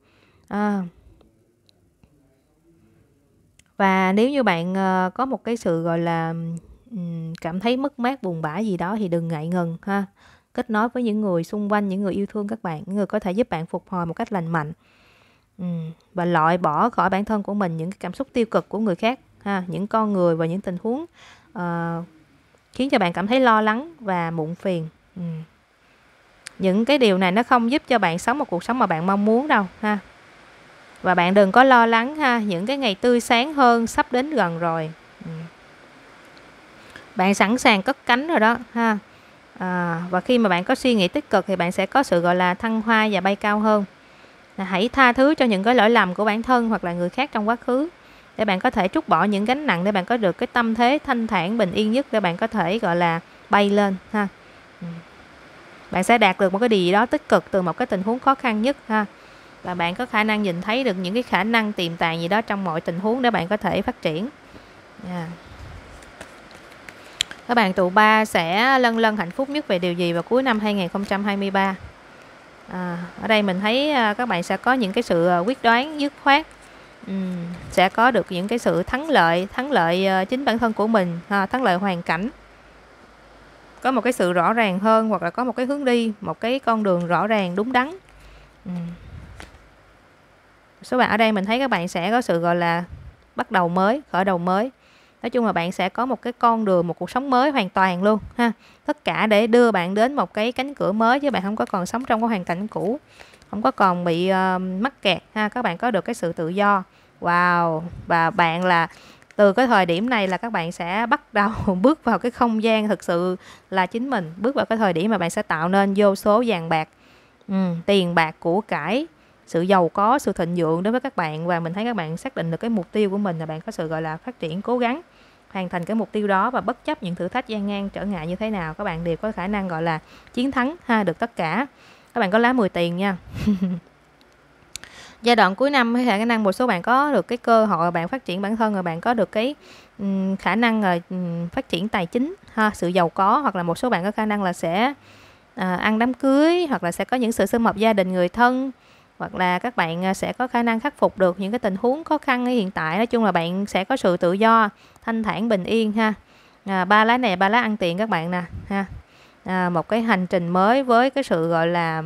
à. và nếu như bạn ờ, có một cái sự gọi là cảm thấy mất mát buồn bã gì đó thì đừng ngại ngần ha kết nối với những người xung quanh những người yêu thương các bạn những người có thể giúp bạn phục hồi một cách lành mạnh Ừ. và loại bỏ khỏi bản thân của mình những cái cảm xúc tiêu cực của người khác ha những con người và những tình huống uh, khiến cho bạn cảm thấy lo lắng và muộn phiền ừ. những cái điều này nó không giúp cho bạn sống một cuộc sống mà bạn mong muốn đâu ha và bạn đừng có lo lắng ha những cái ngày tươi sáng hơn sắp đến gần rồi ừ. bạn sẵn sàng cất cánh rồi đó ha à, và khi mà bạn có suy nghĩ tích cực thì bạn sẽ có sự gọi là thăng hoa và bay cao hơn là hãy tha thứ cho những cái lỗi lầm của bản thân hoặc là người khác trong quá khứ để bạn có thể trút bỏ những gánh nặng để bạn có được cái tâm thế thanh thản bình yên nhất để bạn có thể gọi là bay lên ha ừ. bạn sẽ đạt được một cái điều gì đó tích cực từ một cái tình huống khó khăn nhất ha và bạn có khả năng nhìn thấy được những cái khả năng tiềm tàng gì đó trong mọi tình huống để bạn có thể phát triển yeah. các bạn tụ ba sẽ lân lân hạnh phúc nhất về điều gì vào cuối năm 2023 à, ở đây mình thấy à, các bạn sẽ có những cái sự à, quyết đoán dứt khoát um, sẽ có được những cái sự thắng lợi thắng lợi à, chính bản thân của mình à, thắng lợi hoàn cảnh có một cái sự rõ ràng hơn hoặc là có một cái hướng đi một cái con đường rõ ràng đúng đắn um. số bạn ở đây mình thấy các bạn sẽ có sự gọi là bắt đầu mới khởi đầu mới nói chung là bạn sẽ có một cái con đường một cuộc sống mới hoàn toàn luôn ha tất cả để đưa bạn đến một cái cánh cửa mới chứ bạn không có còn sống trong cái hoàn cảnh cũ không có còn bị uh, mắc kẹt ha các bạn có được cái sự tự do wow và bạn là từ cái thời điểm này là các bạn sẽ bắt đầu bước vào cái không gian thực sự là chính mình bước vào cái thời điểm mà bạn sẽ tạo nên vô số vàng bạc ừ, tiền bạc của cải sự giàu có sự thịnh vượng đối với các bạn và mình thấy các bạn xác định được cái mục tiêu của mình là bạn có sự gọi là phát triển cố gắng hoàn thành cái mục tiêu đó và bất chấp những thử thách gian nan trở ngại như thế nào các bạn đều có khả năng gọi là chiến thắng ha được tất cả các bạn có lá 10 tiền nha giai đoạn cuối năm hay khả năng một số bạn có được cái cơ hội bạn phát triển bản thân rồi bạn có được cái um, khả năng là phát triển tài chính ha sự giàu có hoặc là một số bạn có khả năng là sẽ à, ăn đám cưới hoặc là sẽ có những sự sum mập gia đình người thân hoặc là các bạn à, sẽ có khả năng khắc phục được những cái tình huống khó khăn như hiện tại nói chung là bạn sẽ có sự tự do thanh thản bình yên ha à, ba lá này ba lá ăn tiền các bạn nè ha à, một cái hành trình mới với cái sự gọi là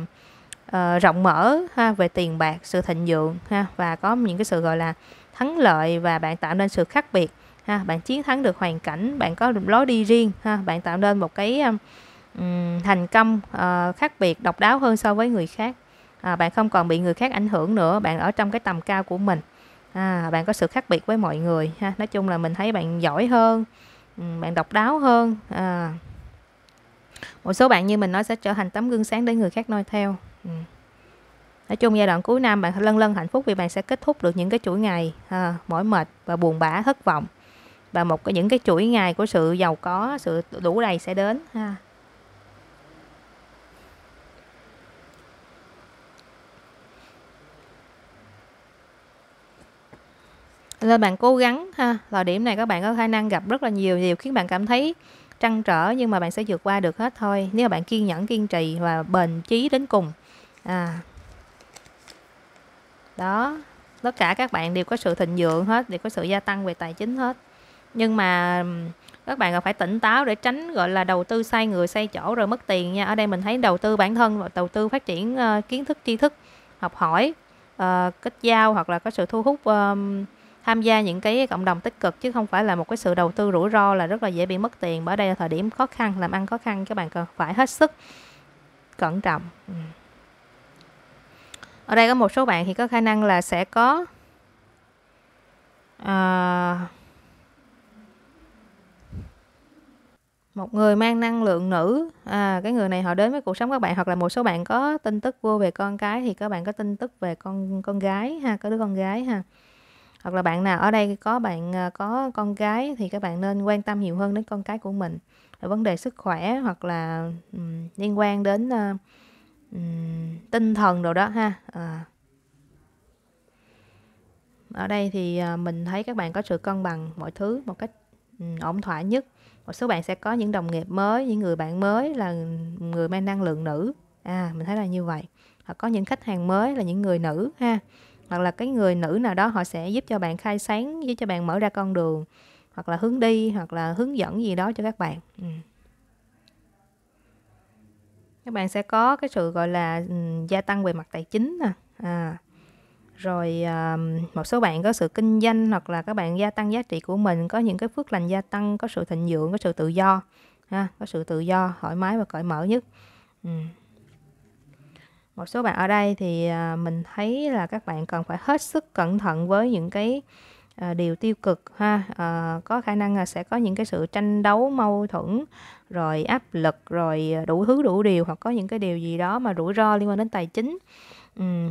uh, rộng mở ha về tiền bạc sự thịnh vượng ha và có những cái sự gọi là thắng lợi và bạn tạo nên sự khác biệt ha bạn chiến thắng được hoàn cảnh bạn có lối đi riêng ha bạn tạo nên một cái um, thành công uh, khác biệt độc đáo hơn so với người khác à, bạn không còn bị người khác ảnh hưởng nữa bạn ở trong cái tầm cao của mình à, bạn có sự khác biệt với mọi người ha nói chung là mình thấy bạn giỏi hơn ừ, bạn độc đáo hơn à, một số bạn như mình nói sẽ trở thành tấm gương sáng để người khác noi theo ừ. nói chung giai đoạn cuối năm bạn lân lân hạnh phúc vì bạn sẽ kết thúc được những cái chuỗi ngày à, mỏi mệt và buồn bã thất vọng và một cái những cái chuỗi ngày của sự giàu có sự đủ đầy sẽ đến ha nên bạn cố gắng ha vào điểm này các bạn có khả năng gặp rất là nhiều điều khiến bạn cảm thấy trăn trở nhưng mà bạn sẽ vượt qua được hết thôi nếu mà bạn kiên nhẫn kiên trì và bền chí đến cùng à đó tất cả các bạn đều có sự thịnh vượng hết đều có sự gia tăng về tài chính hết nhưng mà các bạn phải tỉnh táo để tránh gọi là đầu tư sai người sai chỗ rồi mất tiền nha ở đây mình thấy đầu tư bản thân và đầu tư phát triển uh, kiến thức tri thức học hỏi uh, kết giao hoặc là có sự thu hút uh, tham gia những cái cộng đồng tích cực chứ không phải là một cái sự đầu tư rủi ro là rất là dễ bị mất tiền bởi đây là thời điểm khó khăn làm ăn khó khăn các bạn cần phải hết sức cẩn trọng ừ. ở đây có một số bạn thì có khả năng là sẽ có à, một người mang năng lượng nữ à, cái người này họ đến với cuộc sống các bạn hoặc là một số bạn có tin tức vô về con cái thì các bạn có tin tức về con con gái ha có đứa con gái ha hoặc là bạn nào ở đây có bạn à, có con gái thì các bạn nên quan tâm nhiều hơn đến con cái của mình ở vấn đề sức khỏe hoặc là um, liên quan đến uh, um, tinh thần đồ đó ha à. ở đây thì uh, mình thấy các bạn có sự cân bằng mọi thứ một cách um, ổn thỏa nhất một số bạn sẽ có những đồng nghiệp mới những người bạn mới là người mang năng lượng nữ à mình thấy là như vậy hoặc có những khách hàng mới là những người nữ ha hoặc là cái người nữ nào đó họ sẽ giúp cho bạn khai sáng giúp cho bạn mở ra con đường hoặc là hướng đi hoặc là hướng dẫn gì đó cho các bạn ừ. các bạn sẽ có cái sự gọi là ừ, gia tăng về mặt tài chính nè à rồi à, một số bạn có sự kinh doanh hoặc là các bạn gia tăng giá trị của mình có những cái phước lành gia tăng có sự thịnh vượng có sự tự do ha có sự tự do thoải mái và cởi mở nhất ừ một số bạn ở đây thì à, mình thấy là các bạn cần phải hết sức cẩn thận với những cái à, điều tiêu cực ha à, có khả năng là sẽ có những cái sự tranh đấu mâu thuẫn rồi áp lực rồi đủ thứ đủ điều hoặc có những cái điều gì đó mà rủi ro liên quan đến tài chính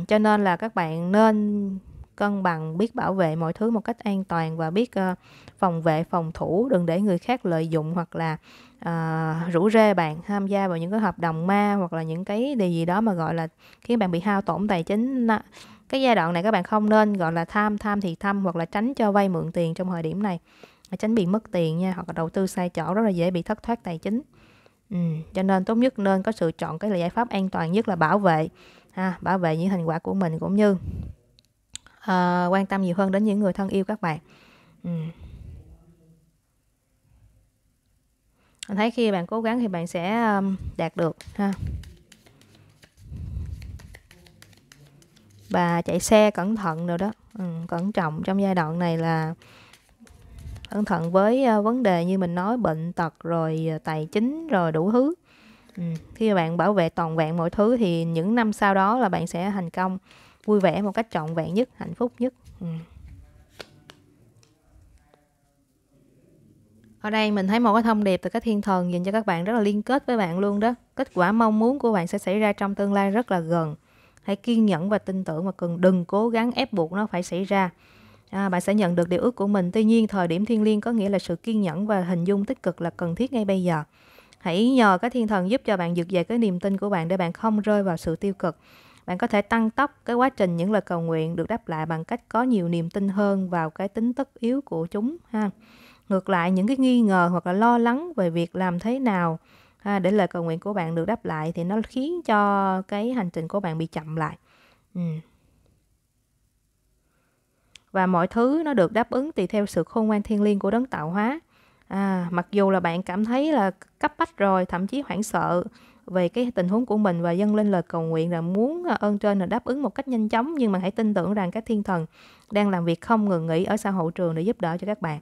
cho nên là các bạn nên cân bằng biết bảo vệ mọi thứ một cách an toàn và biết ờ, phòng vệ phòng thủ đừng để người khác lợi dụng hoặc là à, rủ rê bạn tham gia vào những cái hợp đồng ma hoặc là những cái điều gì đó mà gọi là khiến bạn bị hao tổn tài chính cái giai đoạn này các bạn không nên gọi là tham tham thì tham hoặc là tránh cho vay mượn tiền trong thời điểm này tránh bị mất tiền nha hoặc là đầu tư sai chỗ rất là dễ bị thất thoát tài chính ừ. cho nên tốt nhất nên có sự chọn cái là giải pháp an toàn nhất là bảo vệ ha, bảo vệ những thành quả của mình cũng như uh, quan tâm nhiều hơn đến những người thân yêu các bạn ừ. mình thấy khi bạn cố gắng thì bạn sẽ um, đạt được ha và chạy xe cẩn thận rồi đó ừ, cẩn trọng trong giai đoạn này là cẩn thận với ờ, vấn đề như mình nói bệnh tật rồi ờ, tài chính rồi đủ thứ ừ. khi mà bạn bảo vệ toàn vẹn mọi thứ thì những năm sau đó là bạn sẽ thành công vui vẻ một cách trọn vẹn nhất hạnh phúc nhất ừ. ở đây mình thấy một cái thông điệp từ các thiên thần dành cho các bạn rất là liên kết với bạn luôn đó kết quả mong muốn của bạn sẽ xảy ra trong tương lai rất là gần hãy kiên nhẫn và tin tưởng mà cần đừng cố gắng ép buộc nó phải xảy ra à, bạn sẽ nhận được điều ước của mình tuy nhiên thời điểm thiên liêng có nghĩa là sự kiên nhẫn và hình dung tích cực là cần thiết ngay bây giờ hãy nhờ các thiên thần giúp cho bạn vực dậy cái niềm tin của bạn để bạn không rơi vào sự tiêu cực bạn có thể tăng tốc cái quá trình những lời cầu nguyện được đáp lại bằng cách có nhiều niềm tin hơn vào cái tính tất yếu của chúng ha ngược lại những cái nghi ngờ hoặc là lo lắng về việc làm thế nào à, để lời cầu nguyện của bạn được đáp lại thì nó khiến cho cái hành trình của bạn bị chậm lại và mọi thứ nó được đáp ứng tùy theo sự khôn ngoan thiên liêng của đấng tạo hóa à, mặc dù là bạn cảm thấy là cấp bách rồi thậm chí hoảng sợ về cái tình huống của mình và dâng lên lời cầu nguyện là muốn à, ơn trên là đáp ứng một cách nhanh chóng nhưng mà hãy tin tưởng rằng các thiên thần đang làm việc không ngừng nghỉ ở xã hội trường để giúp đỡ cho các bạn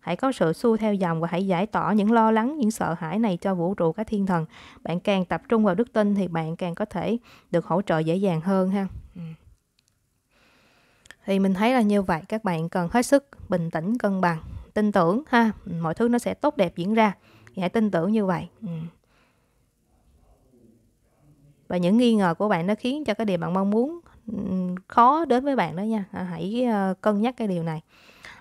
Hãy có sự xu theo dòng và hãy giải tỏa những lo lắng, những sợ hãi này cho vũ trụ các thiên thần. Bạn càng tập trung vào đức tin thì bạn càng có thể được hỗ trợ dễ dàng hơn ha. Ừ. Thì mình thấy là như vậy các bạn cần hết sức bình tĩnh, cân bằng, tin tưởng ha, mọi thứ nó sẽ tốt đẹp diễn ra. Hãy tin tưởng như vậy. Ừ. và những nghi ngờ của bạn nó khiến cho cái điều bạn mong muốn ừ, khó đến với bạn đó nha à, hãy ờ, cân nhắc cái điều này